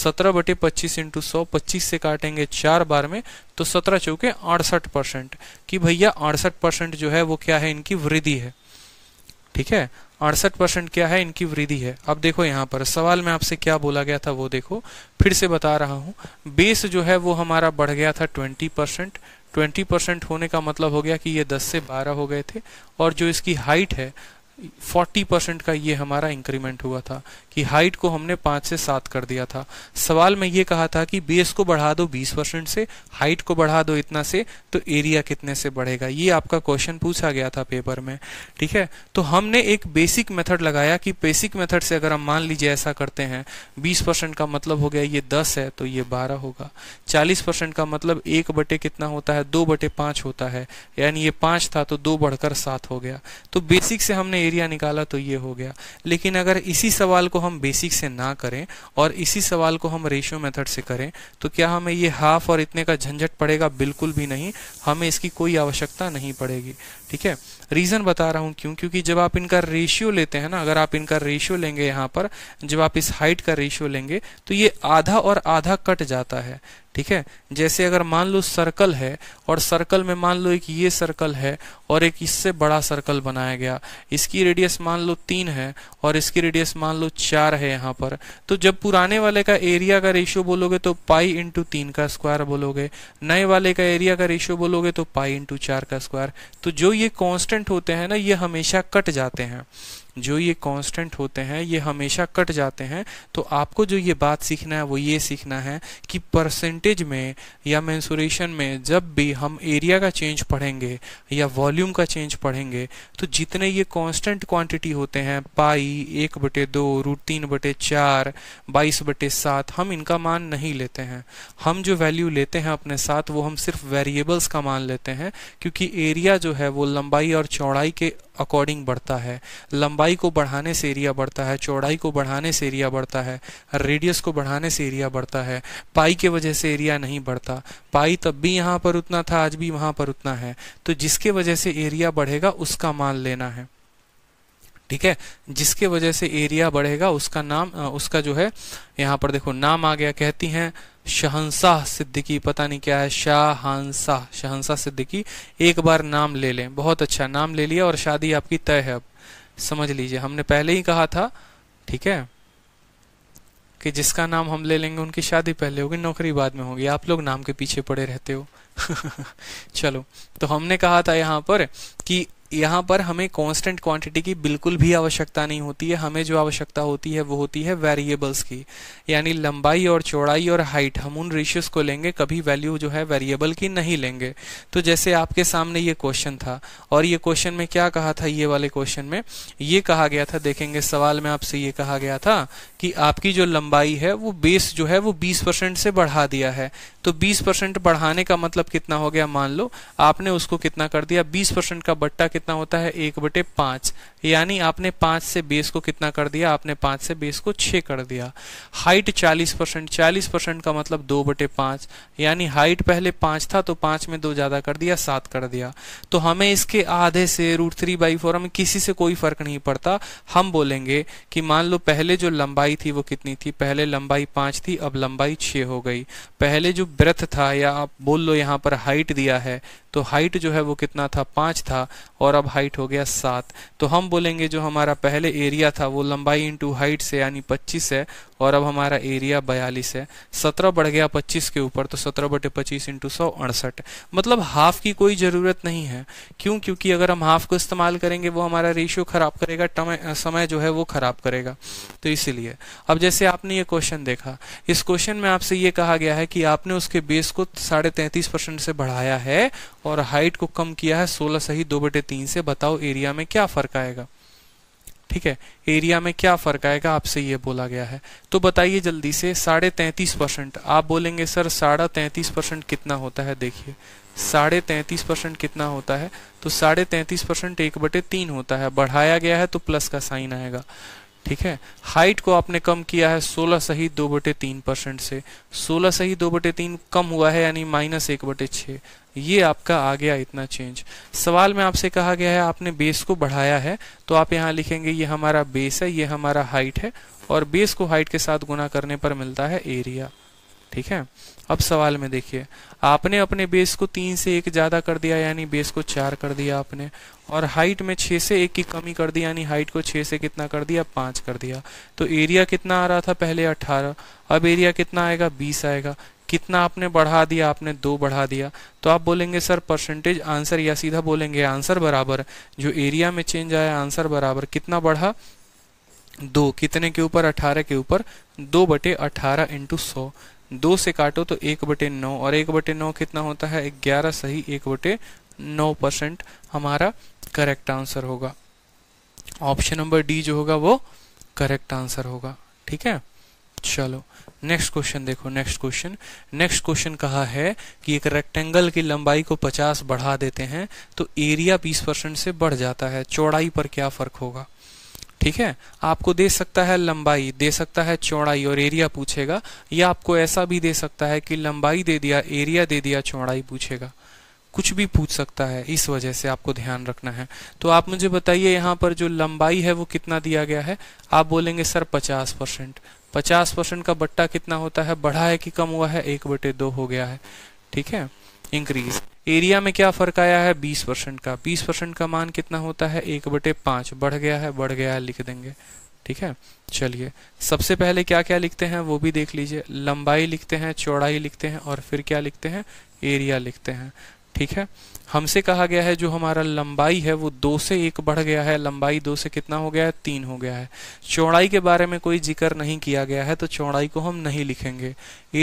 सत्रह बटे पच्चीस इंटू सौ पच्चीस से काटेंगे चार बार में तो सत्रह चौके अड़सठ परसेंट कि भैया अड़सठ परसेंट जो है वो क्या है इनकी वृद्धि है ठीक है अड़सठ परसेंट क्या है इनकी वृद्धि है अब देखो यहाँ पर सवाल में आपसे क्या बोला गया था वो देखो फिर से बता रहा हूँ बेस जो है वो हमारा बढ़ गया था ट्वेंटी परसेंट ट्वेंटी परसेंट होने का मतलब हो गया कि ये दस से बारह हो गए थे और जो इसकी हाइट है फोर्टी परसेंट का ये हमारा इंक्रीमेंट हुआ था कि हाइट को हमने पाँच से सात कर दिया था सवाल में ये कहा था कि बेस को बढ़ा दो बीस परसेंट से हाइट को बढ़ा दो इतना से तो एरिया कितने से बढ़ेगा ये आपका क्वेश्चन पूछा गया था पेपर में ठीक है तो हमने एक बेसिक मेथड लगाया कि बेसिक मेथड से अगर हम मान लीजिए ऐसा करते हैं बीस परसेंट का मतलब हो गया ये दस है तो ये बारह होगा चालीस परसेंट का मतलब एक बटे कितना होता है दो बटे होता है यानी ये पाँच था तो दो बढ़कर सात हो गया तो बेसिक से हमने एरिया निकाला तो ये हो गया लेकिन अगर इसी सवाल को हम बेसिक से ना करें और इसी सवाल को हम रेशियो मेथड से करें तो क्या हमें ये हाफ और इतने का झंझट पड़ेगा बिल्कुल भी नहीं हमें इसकी कोई आवश्यकता नहीं पड़ेगी ठीक है रीज़न बता रहा हूं क्यों क्योंकि जब आप इनका रेशियो लेते हैं ना अगर आप इनका रेशियो लेंगे यहाँ पर जब आप इस हाइट का रेशियो लेंगे तो ये आधा और आधा कट जाता है ठीक है जैसे अगर मान लो सर्कल है और सर्कल में मान लो एक ये सर्कल है और एक इससे बड़ा सर्कल बनाया गया इसकी रेडियस मान लो तीन है और इसकी रेडियस मान लो चार है यहाँ पर तो जब पुराने वाले का एरिया का रेशियो बोलोगे तो पाई इंटू तीन का स्क्वायर बोलोगे नए वाले का एरिया का रेशियो बोलोगे तो पाई इंटू चार का स्क्वायर तो जो ये कॉन्स्टेंट होते हैं ना ये हमेशा कट जाते हैं जो ये कांस्टेंट होते हैं ये हमेशा कट जाते हैं तो आपको जो ये बात सीखना है वो ये सीखना है कि परसेंटेज में या मैंसुरेशन में जब भी हम एरिया का चेंज पढ़ेंगे या वॉल्यूम का चेंज पढ़ेंगे तो जितने ये कांस्टेंट क्वांटिटी होते हैं पाई एक बटे दो रूट तीन बटे चार बाईस बटे सात हम इनका मान नहीं लेते हैं हम जो वैल्यू लेते हैं अपने साथ वो हम सिर्फ वेरिएबल्स का मान लेते हैं क्योंकि एरिया जो है वो लंबाई और चौड़ाई के अकॉर्डिंग बढ़ता है लंबाई लंबाई को बढ़ाने से एरिया बढ़ता है चौड़ाई को बढ़ाने से एरिया बढ़ता है रेडियस को बढ़ाने से एरिया बढ़ता है पाई के वजह से एरिया नहीं बढ़ता पाई तब भी यहाँ पर उतना था आज भी वहाँ पर उतना है तो जिसके वजह से एरिया बढ़ेगा उसका मान लेना है ठीक है जिसके वजह से एरिया बढ़ेगा उसका नाम उसका जो है यहाँ पर देखो नाम आ गया कहती हैं शहनशाह सिद्दीकी पता नहीं क्या है शाहनशाह शहनशाह सिद्दीकी एक बार नाम ले लें बहुत अच्छा नाम ले लिया और शादी आपकी तय है अब समझ लीजिए हमने पहले ही कहा था ठीक है कि जिसका नाम हम ले लेंगे उनकी शादी पहले होगी नौकरी बाद में होगी आप लोग नाम के पीछे पड़े रहते हो चलो तो हमने कहा था यहाँ पर कि यहाँ पर हमें कांस्टेंट क्वांटिटी की बिल्कुल भी आवश्यकता नहीं होती है हमें जो आवश्यकता होती है वो होती है वेरिएबल्स की यानी लंबाई और चौड़ाई और हाइट हम उन रेशियोज को लेंगे कभी वैल्यू जो है वेरिएबल की नहीं लेंगे तो जैसे आपके सामने ये क्वेश्चन था और ये क्वेश्चन में क्या कहा था ये वाले क्वेश्चन में ये कहा गया था देखेंगे सवाल में आपसे ये कहा गया था कि आपकी जो लंबाई है वो बेस जो है वो बीस से बढ़ा दिया है तो बीस बढ़ाने का मतलब कितना हो गया मान लो आपने उसको कितना कर दिया बीस का बट्टा कितना होता है एक बटे पाँच यानी आपने पांच से बीस को कितना कर दिया आपने पांच से बीस को छ कर दिया हाइट चालीस परसेंट चालीस परसेंट का मतलब दो बटे पांच यानी हाइट पहले पांच था तो पांच में दो ज़्यादा कर दिया सात कर दिया तो हमें इसके आधे से रूट थ्री बाई फोर हमें किसी से कोई फर्क नहीं पड़ता हम बोलेंगे कि मान लो पहले जो लंबाई थी वो कितनी थी पहले लंबाई पांच थी अब लंबाई छ हो गई पहले जो ब्रथ था या आप बोल लो यहाँ पर हाइट दिया है तो हाइट जो है वो कितना था पांच था और अब हाइट हो गया सात तो हम बोलेंगे जो हमारा पहले एरिया था वो लंबाई इंटू हाइट से यानी 25 है और अब हमारा एरिया बयालीस है सत्रह बढ़ गया पच्चीस के ऊपर तो सत्रह बटे पच्चीस इंटू सौ अड़सठ मतलब हाफ की कोई ज़रूरत नहीं है क्यों क्योंकि अगर हम हाफ को इस्तेमाल करेंगे वो हमारा रेशियो ख़राब करेगा समय जो है वो ख़राब करेगा तो इसीलिए अब जैसे आपने ये क्वेश्चन देखा इस क्वेश्चन में आपसे ये कहा गया है कि आपने उसके बेस को साढ़े परसेंट से बढ़ाया है और हाइट को कम किया है सोलह सही दो बटे तीन से बताओ एरिया में क्या फ़र्क आएगा ठीक है एरिया में क्या फ़र्क आएगा आपसे ये बोला गया है तो बताइए जल्दी से साढ़े तैंतीस परसेंट आप बोलेंगे सर साढ़ा तैंतीस परसेंट कितना होता है देखिए साढ़े तैंतीस परसेंट कितना होता है तो साढ़े तैंतीस परसेंट एक बटे तीन होता है बढ़ाया गया है तो प्लस का साइन आएगा ठीक है हाइट को आपने कम किया है 16 सही दो बटे तीन परसेंट से 16 सही दो बटे तीन कम हुआ है यानी माइनस एक बटे छ ये आपका आ गया इतना चेंज सवाल में आपसे कहा गया है आपने बेस को बढ़ाया है तो आप यहाँ लिखेंगे ये हमारा बेस है ये हमारा हाइट है और बेस को हाइट के साथ गुना करने पर मिलता है एरिया ठीक है अब सवाल में देखिए आपने अपने बेस को तीन से एक ज़्यादा कर दिया यानी बेस को चार कर दिया आपने और हाइट में छह से एक की कमी कर दी यानी हाइट को छह से कितना कर दिया पांच कर दिया तो एरिया कितना आ रहा था पहले अठारह अब एरिया कितना आएगा बीस आएगा कितना आपने बढ़ा दिया आपने दो बढ़ा दिया तो आप बोलेंगे सर परसेंटेज आंसर या सीधा बोलेंगे आंसर बराबर जो एरिया में चेंज आया आंसर बराबर कितना बढ़ा दो कितने के ऊपर अठारह के ऊपर दो बटे अठारह इंटू सौ दो से काटो तो एक बटे नौ और एक बटे नौ कितना होता है ग्यारह सही एक बटे नौ परसेंट हमारा करेक्ट आंसर होगा ऑप्शन नंबर डी जो होगा वो करेक्ट आंसर होगा ठीक है चलो नेक्स्ट क्वेश्चन देखो नेक्स्ट क्वेश्चन नेक्स्ट क्वेश्चन कहा है कि एक रेक्टेंगल की लंबाई को 50 बढ़ा देते हैं तो एरिया 20 परसेंट से बढ़ जाता है चौड़ाई पर क्या फर्क होगा ठीक है आपको दे सकता है लंबाई दे सकता है चौड़ाई और एरिया पूछेगा या आपको ऐसा भी दे सकता है कि लंबाई दे दिया एरिया दे दिया चौड़ाई पूछेगा कुछ भी पूछ सकता है इस वजह से आपको ध्यान रखना है तो आप मुझे बताइए यहाँ पर जो लंबाई है वो कितना दिया गया है आप बोलेंगे सर पचास परसेंट पचास परसेंट का बट्टा कितना होता है बढ़ा है कि कम हुआ है एक बटे दो हो गया है ठीक है इंक्रीज एरिया में क्या फ़र्क आया है 20 परसेंट का 20 परसेंट का मान कितना होता है एक बटे पांच बढ़ गया है बढ़ गया है लिख देंगे ठीक है चलिए सबसे पहले क्या क्या लिखते हैं वो भी देख लीजिए लंबाई लिखते हैं चौड़ाई लिखते हैं और फिर क्या लिखते हैं एरिया लिखते हैं ठीक है हमसे कहा गया है जो हमारा लंबाई है वो दो से एक बढ़ गया है लंबाई दो से कितना हो गया है तीन हो गया है चौड़ाई के बारे में कोई जिक्र नहीं किया गया है तो चौड़ाई को हम नहीं लिखेंगे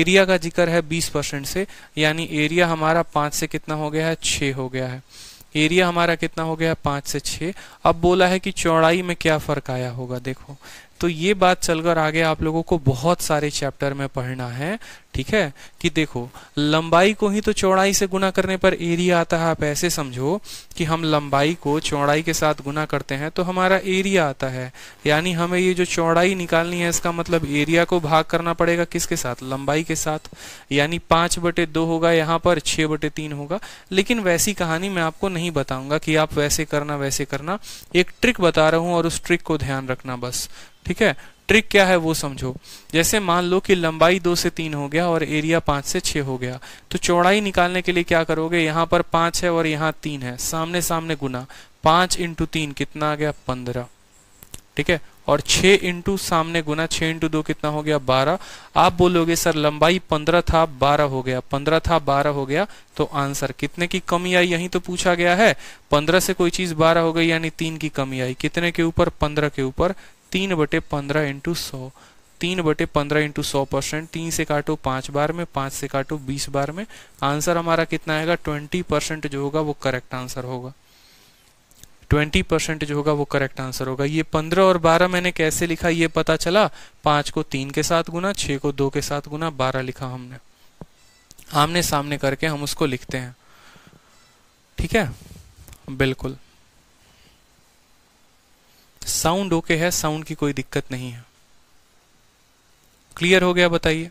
एरिया का जिक्र है बीस परसेंट से यानी एरिया हमारा पांच से कितना हो गया है छ हो गया है एरिया हमारा कितना हो गया है पांच से छ अब बोला है कि चौड़ाई में क्या फ़र्क आया होगा देखो तो ये बात चलकर आगे आप लोगों को बहुत सारे चैप्टर में पढ़ना है ठीक है कि देखो लंबाई को ही तो चौड़ाई से गुना करने पर एरिया आता है आप ऐसे समझो कि हम लंबाई को चौड़ाई के साथ गुना करते हैं तो हमारा एरिया आता है यानी हमें ये जो चौड़ाई निकालनी है इसका मतलब एरिया को भाग करना पड़ेगा किसके साथ लंबाई के साथ यानी पांच बटे दो होगा यहाँ पर छह बटे तीन होगा लेकिन वैसी कहानी मैं आपको नहीं बताऊंगा कि आप वैसे करना वैसे करना एक ट्रिक बता रहा हूं और उस ट्रिक को ध्यान रखना बस ठीक है ट्रिक क्या है वो समझो जैसे मान लो कि लंबाई दो से तीन हो गया और एरिया पांच से छह हो गया तो चौड़ाई निकालने के लिए क्या करोगे यहाँ पर पांच है और यहाँ तीन है सामने सामने गुना पांच इंटू तीन कितना आ गया पंद्रह ठीक है और छ इंटू सामने गुना छ इंटू दो कितना हो गया बारह आप बोलोगे सर लंबाई पंद्रह था बारह हो गया पंद्रह था बारह हो गया तो आंसर कितने की कमी आई यही तो पूछा गया है पंद्रह से कोई चीज बारह हो गई यानी तीन की कमी आई कितने के ऊपर पंद्रह के ऊपर तीन बटे पंद्रह इंटू सौ तीन बटे पंद्रह इंटू सौ परसेंट तीन से काटो पांच बार में पांच से काटो बीस बार में आंसर हमारा कितना आएगा ट्वेंटी परसेंट जो होगा वो करेक्ट आंसर होगा ट्वेंटी परसेंट जो होगा वो करेक्ट आंसर होगा ये पंद्रह और बारह मैंने कैसे लिखा ये पता चला पांच को तीन के साथ गुना छः को दो के साथ गुना बारह लिखा हमने आमने सामने करके हम उसको लिखते हैं ठीक है बिल्कुल साउंड ओके है साउंड की कोई दिक्कत नहीं है क्लियर हो गया बताइए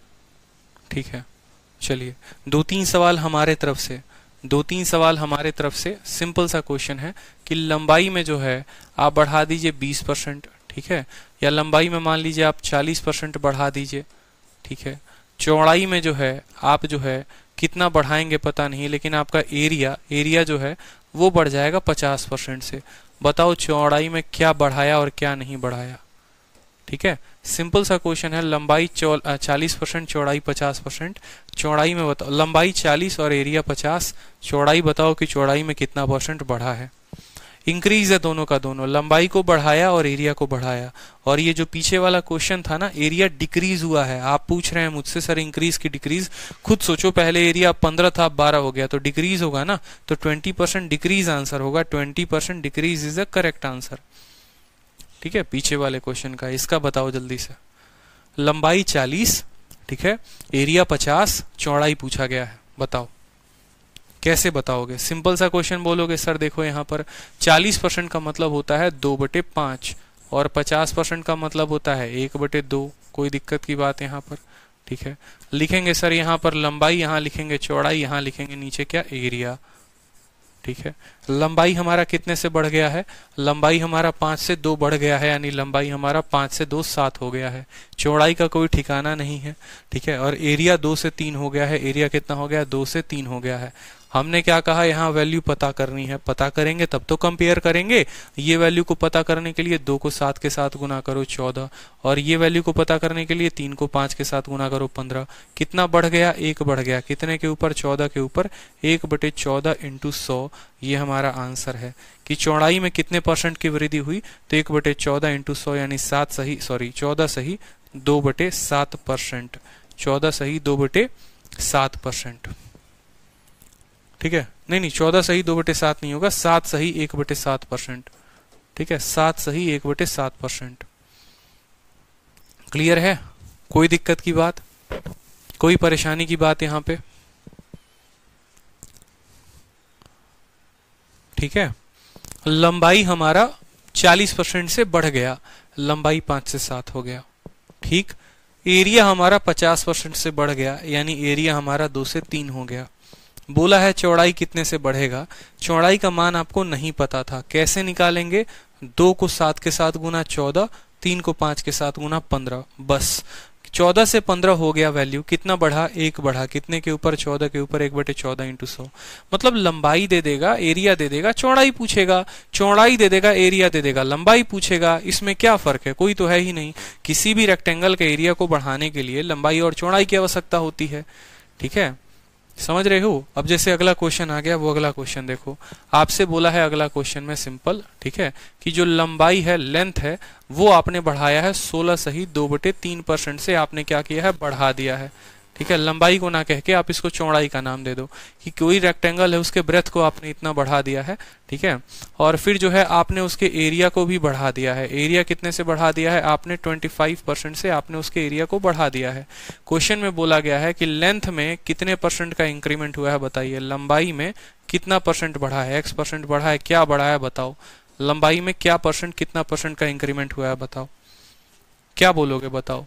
ठीक है चलिए दो तीन सवाल हमारे तरफ से दो तीन सवाल हमारे तरफ से सिंपल सा क्वेश्चन है कि लंबाई में जो है आप बढ़ा दीजिए 20 परसेंट ठीक है या लंबाई में मान लीजिए आप 40 परसेंट बढ़ा दीजिए ठीक है चौड़ाई में जो है आप जो है कितना बढ़ाएंगे पता नहीं लेकिन आपका एरिया एरिया जो है वो बढ़ जाएगा 50 परसेंट से बताओ चौड़ाई में क्या बढ़ाया और क्या नहीं बढ़ाया ठीक है सिंपल सा क्वेश्चन है लंबाई चालीस परसेंट चौड़ाई पचास परसेंट चौड़ाई में बताओ लंबाई चालीस और एरिया पचास चौड़ाई बताओ कि चौड़ाई में कितना परसेंट बढ़ा है इंक्रीज है दोनों का दोनों लंबाई को बढ़ाया और एरिया को बढ़ाया और ये जो पीछे वाला क्वेश्चन था ना एरिया डिक्रीज हुआ है आप पूछ रहे हैं मुझसे सर इंक्रीज की डिक्रीज खुद सोचो पहले एरिया पंद्रह था बारह हो गया तो डिक्रीज होगा ना तो ट्वेंटी परसेंट डिक्रीज आंसर होगा twenty percent decrease is a correct answer ठीक है पीछे वाले क्वेश्चन का इसका बताओ जल्दी से लंबाई चालीस ठीक है एरिया पचास चौड़ाई पूछा गया है बताओ कैसे बताओगे सिंपल सा क्वेश्चन बोलोगे सर देखो यहाँ पर 40 परसेंट का मतलब होता है दो बटे पांच और 50 परसेंट का मतलब होता है एक बटे दो कोई दिक्कत की बात यहाँ पर ठीक है लिखेंगे सर यहाँ पर लंबाई यहाँ लिखेंगे चौड़ाई यहाँ लिखेंगे नीचे क्या एरिया ठीक है लंबाई हमारा कितने से बढ़ गया है लंबाई हमारा पांच से दो बढ़ गया है यानी लंबाई हमारा पांच से दो सात हो गया है चौड़ाई का कोई ठिकाना नहीं है ठीक है और एरिया दो से तीन हो गया है एरिया कितना हो गया दो से तीन हो गया है हमने क्या कहा यहाँ वैल्यू पता करनी है पता करेंगे तब तो कंपेयर करेंगे ये वैल्यू को पता करने के लिए दो को सात के साथ गुना करो चौदह और ये वैल्यू को पता करने के लिए तीन को पांच के साथ गुना करो पंद्रह कितना बढ़ गया एक बढ़ गया कितने के ऊपर चौदह के ऊपर एक बटे चौदह इंटू सौ ये हमारा आंसर है कि चौड़ाई में कितने परसेंट की वृद्धि हुई तो एक बटे चौदह इंटू सौ यानी सात सही सॉरी चौदह सही दो बटे सात परसेंट चौदह सही दो बटे सात परसेंट ठीक है नहीं नहीं चौदह सही दो बटे सात नहीं होगा सात सही एक बटे सात परसेंट ठीक है सात सही एक बटे सात परसेंट क्लियर है कोई दिक्कत की बात कोई परेशानी की बात यहां पे ठीक है लंबाई हमारा चालीस परसेंट से बढ़ गया लंबाई पांच से सात हो गया ठीक एरिया हमारा पचास परसेंट से बढ़ गया यानी एरिया हमारा दो से तीन हो गया बोला है चौड़ाई कितने से बढ़ेगा चौड़ाई का मान आपको नहीं पता था कैसे निकालेंगे दो को सात के साथ गुना चौदह तीन को पांच के साथ गुना पंद्रह बस चौदह से पंद्रह हो गया वैल्यू कितना बढ़ा एक बढ़ा कितने के ऊपर चौदह के ऊपर एक बटे चौदह इंटू सौ मतलब लंबाई दे देगा एरिया दे देगा चौड़ाई पूछेगा चौड़ाई दे देगा एरिया दे देगा लंबाई पूछेगा इसमें क्या फर्क है कोई तो है ही नहीं किसी भी रेक्टेंगल के एरिया को बढ़ाने के लिए लंबाई और चौड़ाई की आवश्यकता होती है ठीक है समझ रहे हो अब जैसे अगला क्वेश्चन आ गया वो अगला क्वेश्चन देखो आपसे बोला है अगला क्वेश्चन में सिंपल ठीक है कि जो लंबाई है लेंथ है वो आपने बढ़ाया है सोलह सही दो बटे तीन परसेंट से आपने क्या किया है बढ़ा दिया है ठीक है लंबाई को ना कह के आप इसको चौड़ाई का नाम दे दो कि कोई रेक्टेंगल है उसके ब्रेथ को आपने इतना बढ़ा दिया है ठीक है और फिर जो है आपने उसके एरिया को भी बढ़ा दिया है एरिया कितने से बढ़ा दिया है आपने 25 परसेंट से आपने उसके एरिया को बढ़ा दिया है क्वेश्चन में बोला गया है कि लेंथ में कितने परसेंट का इंक्रीमेंट हुआ है बताइए लंबाई में कितना परसेंट बढ़ा है एक्स परसेंट बढ़ा है क्या बढ़ा है बताओ लंबाई में क्या परसेंट कितना परसेंट का इंक्रीमेंट हुआ है बताओ क्या बोलोगे बताओ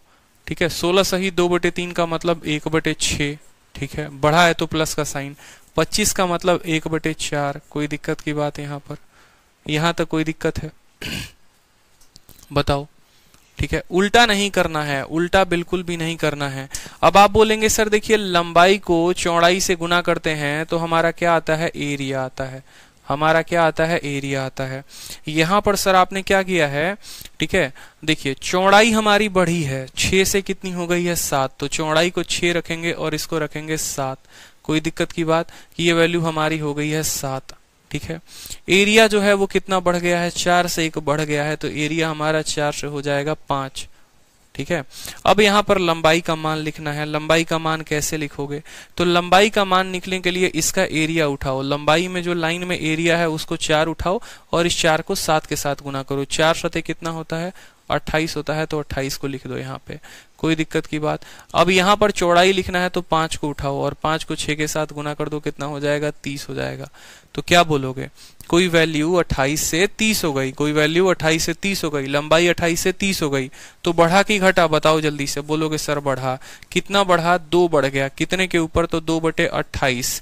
ठीक है सोलह सही दो बटे तीन का मतलब एक बटे छ ठीक है बढ़ा है तो प्लस का साइन पच्चीस का मतलब एक बटे चार कोई दिक्कत की बात यहाँ पर यहां तक कोई दिक्कत है बताओ ठीक है उल्टा नहीं करना है उल्टा बिल्कुल भी नहीं करना है अब आप बोलेंगे सर देखिए लंबाई को चौड़ाई से गुना करते हैं तो हमारा क्या आता है एरिया आता है हमारा क्या आता है एरिया आता है यहाँ पर सर आपने क्या किया है ठीक है देखिए चौड़ाई हमारी बढ़ी है छह से कितनी हो गई है सात तो चौड़ाई को छः रखेंगे और इसको रखेंगे सात कोई दिक्कत की बात कि ये वैल्यू हमारी हो गई है सात ठीक है एरिया जो है वो कितना बढ़ गया है चार से एक बढ़ गया है तो एरिया हमारा चार से हो जाएगा पांच ठीक है अब यहाँ पर लंबाई का मान लिखना है लंबाई का मान कैसे लिखोगे तो लंबाई का मान निकलने के लिए इसका एरिया उठाओ लंबाई में जो लाइन में एरिया है उसको चार उठाओ और इस चार को सात के साथ गुना करो चार सतह कितना होता है 28 होता है तो 28 को लिख दो यहाँ पे कोई दिक्कत की बात अब यहाँ पर चौड़ाई लिखना है तो पांच को उठाओ और पांच को छह के साथ गुना कर दो कितना हो जाएगा तीस हो जाएगा तो क्या बोलोगे कोई वैल्यू अट्ठाईस से तीस हो गई कोई वैल्यू अट्ठाईस से तीस हो गई लंबाई अट्ठाईस से तीस हो गई तो बढ़ा की घटा बताओ जल्दी से बोलोगे सर बढ़ा कितना बढ़ा दो बढ़ गया कितने के ऊपर तो दो बटे अट्ठाईस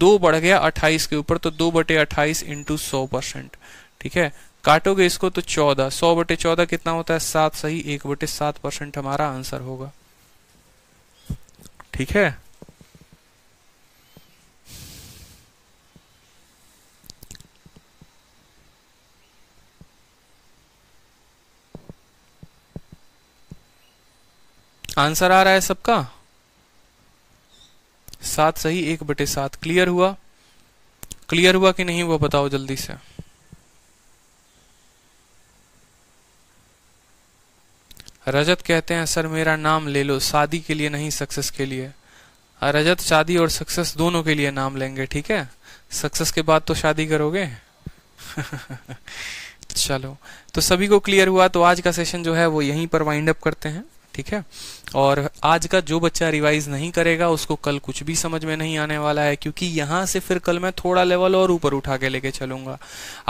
दो बढ़ गया अट्ठाईस के ऊपर तो दो बटे अट्ठाईस इंटू सौ परसेंट ठीक है काटोगे इसको तो चौदह सौ बटे चौदह कितना होता है सात सही एक बटे सात परसेंट हमारा आंसर होगा ठीक है आंसर आ रहा है सबका सात सही एक बटे सात क्लियर हुआ क्लियर हुआ कि नहीं वो बताओ जल्दी से रजत कहते हैं सर मेरा नाम ले लो शादी के लिए नहीं सक्सेस के लिए रजत शादी और सक्सेस दोनों के लिए नाम लेंगे ठीक है सक्सेस के बाद तो शादी करोगे चलो तो सभी को क्लियर हुआ तो आज का सेशन जो है वो यहीं पर वाइंड अप करते हैं ठीक है और आज का जो बच्चा रिवाइज नहीं करेगा उसको कल कुछ भी समझ में नहीं आने वाला है क्योंकि यहां से फिर कल मैं थोड़ा लेवल और ऊपर उठा के लेके चलूंगा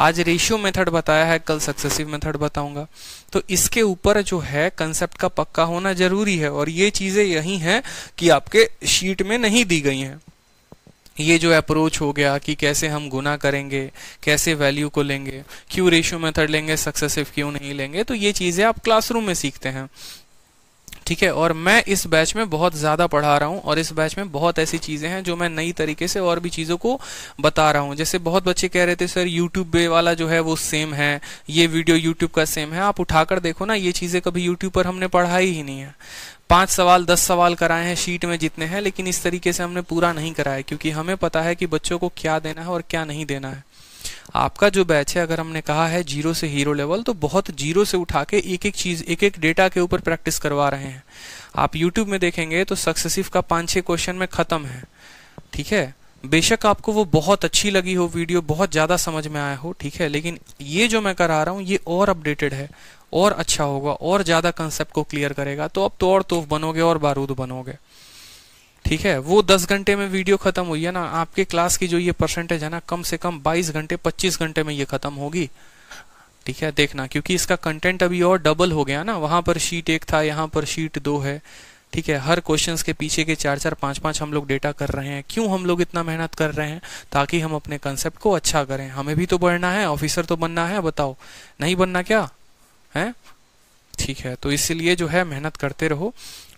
आज रेशियो मेथड बताया है कल सक्सेसिव मेथड बताऊंगा तो इसके ऊपर जो है कंसेप्ट का पक्का होना जरूरी है और ये चीजें यही है कि आपके शीट में नहीं दी गई है ये जो अप्रोच हो गया कि कैसे हम गुना करेंगे कैसे वैल्यू को लेंगे क्यों रेशियो मेथड लेंगे सक्सेसिव क्यों नहीं लेंगे तो ये चीज़ें आप क्लासरूम में सीखते हैं ठीक है और मैं इस बैच में बहुत ज़्यादा पढ़ा रहा हूँ और इस बैच में बहुत ऐसी चीज़ें हैं जो मैं नई तरीके से और भी चीज़ों को बता रहा हूँ जैसे बहुत बच्चे कह रहे थे सर यूट्यूब वाला जो है वो सेम है ये वीडियो यूट्यूब का सेम है आप उठाकर देखो ना ये चीज़ें कभी यूट्यूब पर हमने पढ़ाई ही नहीं है पांच सवाल दस सवाल कराए हैं शीट में जितने हैं लेकिन इस तरीके से हमने पूरा नहीं कराया क्योंकि हमें पता है कि बच्चों को क्या देना है और क्या नहीं देना है आपका जो बैच है अगर हमने कहा है जीरो से हीरो लेवल तो बहुत जीरो से उठा के एक एक चीज़ एक एक डेटा के ऊपर प्रैक्टिस करवा रहे हैं आप यूट्यूब में देखेंगे तो सक्सेसिव का पांच छह क्वेश्चन में ख़त्म है ठीक है बेशक आपको वो बहुत अच्छी लगी हो वीडियो बहुत ज़्यादा समझ में आया हो ठीक है लेकिन ये जो मैं करा रहा हूँ ये और अपडेटेड है और अच्छा होगा और ज़्यादा कंसेप्ट को क्लियर करेगा तो अब तो और तोफ बनोगे और बारूद बनोगे ठीक है वो 10 घंटे में वीडियो खत्म हुई है ना आपके क्लास की जो ये परसेंटेज है ना कम से कम 22 घंटे 25 घंटे में ये खत्म होगी ठीक है देखना क्योंकि इसका कंटेंट अभी और डबल हो गया ना वहां पर शीट एक था यहाँ पर शीट दो है ठीक है हर क्वेश्चन के पीछे के चार चार पांच पांच हम लोग डेटा कर रहे हैं क्यों हम लोग इतना मेहनत कर रहे हैं ताकि हम अपने कंसेप्ट को अच्छा करें हमें भी तो बढ़ना है ऑफिसर तो बनना है बताओ नहीं बनना क्या है ठीक है तो इसलिए जो है मेहनत करते रहो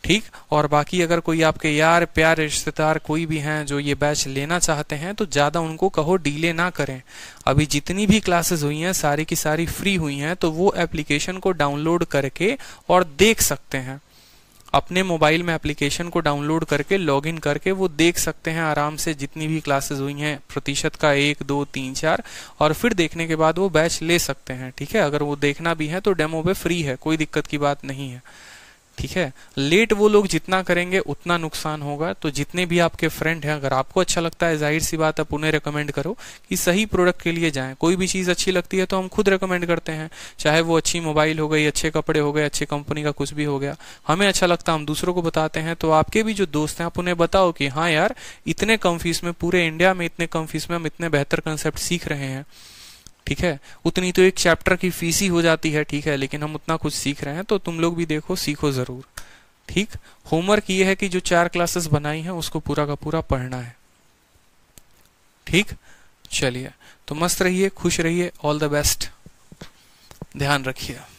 ठीक और बाकी अगर कोई आपके यार प्यार रिश्तेदार कोई भी हैं जो ये बैच लेना चाहते हैं तो ज़्यादा उनको कहो डीले ना करें अभी जितनी भी क्लासेस हुई हैं सारी की सारी फ्री हुई हैं तो वो एप्लीकेशन को डाउनलोड करके और देख सकते हैं अपने मोबाइल में एप्लीकेशन को डाउनलोड करके लॉगिन करके वो देख सकते हैं आराम से जितनी भी क्लासेस हुई हैं प्रतिशत का एक दो तीन चार और फिर देखने के बाद वो बैच ले सकते हैं ठीक है अगर वो देखना भी है तो डेमो पे फ्री है कोई दिक्कत की बात नहीं है ठीक है लेट वो लोग जितना करेंगे उतना नुकसान होगा तो जितने भी आपके फ्रेंड हैं अगर आपको अच्छा लगता है जाहिर सी बात आप उन्हें रिकमेंड करो कि सही प्रोडक्ट के लिए जाएं कोई भी चीज़ अच्छी लगती है तो हम खुद रिकमेंड करते हैं चाहे वो अच्छी मोबाइल हो गई अच्छे कपड़े हो गए अच्छे कंपनी का कुछ भी हो गया हमें अच्छा लगता हम दूसरों को बताते हैं तो आपके भी जो दोस्त हैं आप उन्हें बताओ कि हाँ यार इतने कम फीस में पूरे इंडिया में इतने कम फीस में हम इतने बेहतर कंसेप्ट सीख रहे हैं ठीक है उतनी तो एक चैप्टर की फीस ही हो जाती है ठीक है लेकिन हम उतना कुछ सीख रहे हैं तो तुम लोग भी देखो सीखो ज़रूर ठीक होमवर्क ये है कि जो चार क्लासेस बनाई हैं उसको पूरा का पूरा पढ़ना है ठीक चलिए तो मस्त रहिए खुश रहिए ऑल द बेस्ट ध्यान रखिए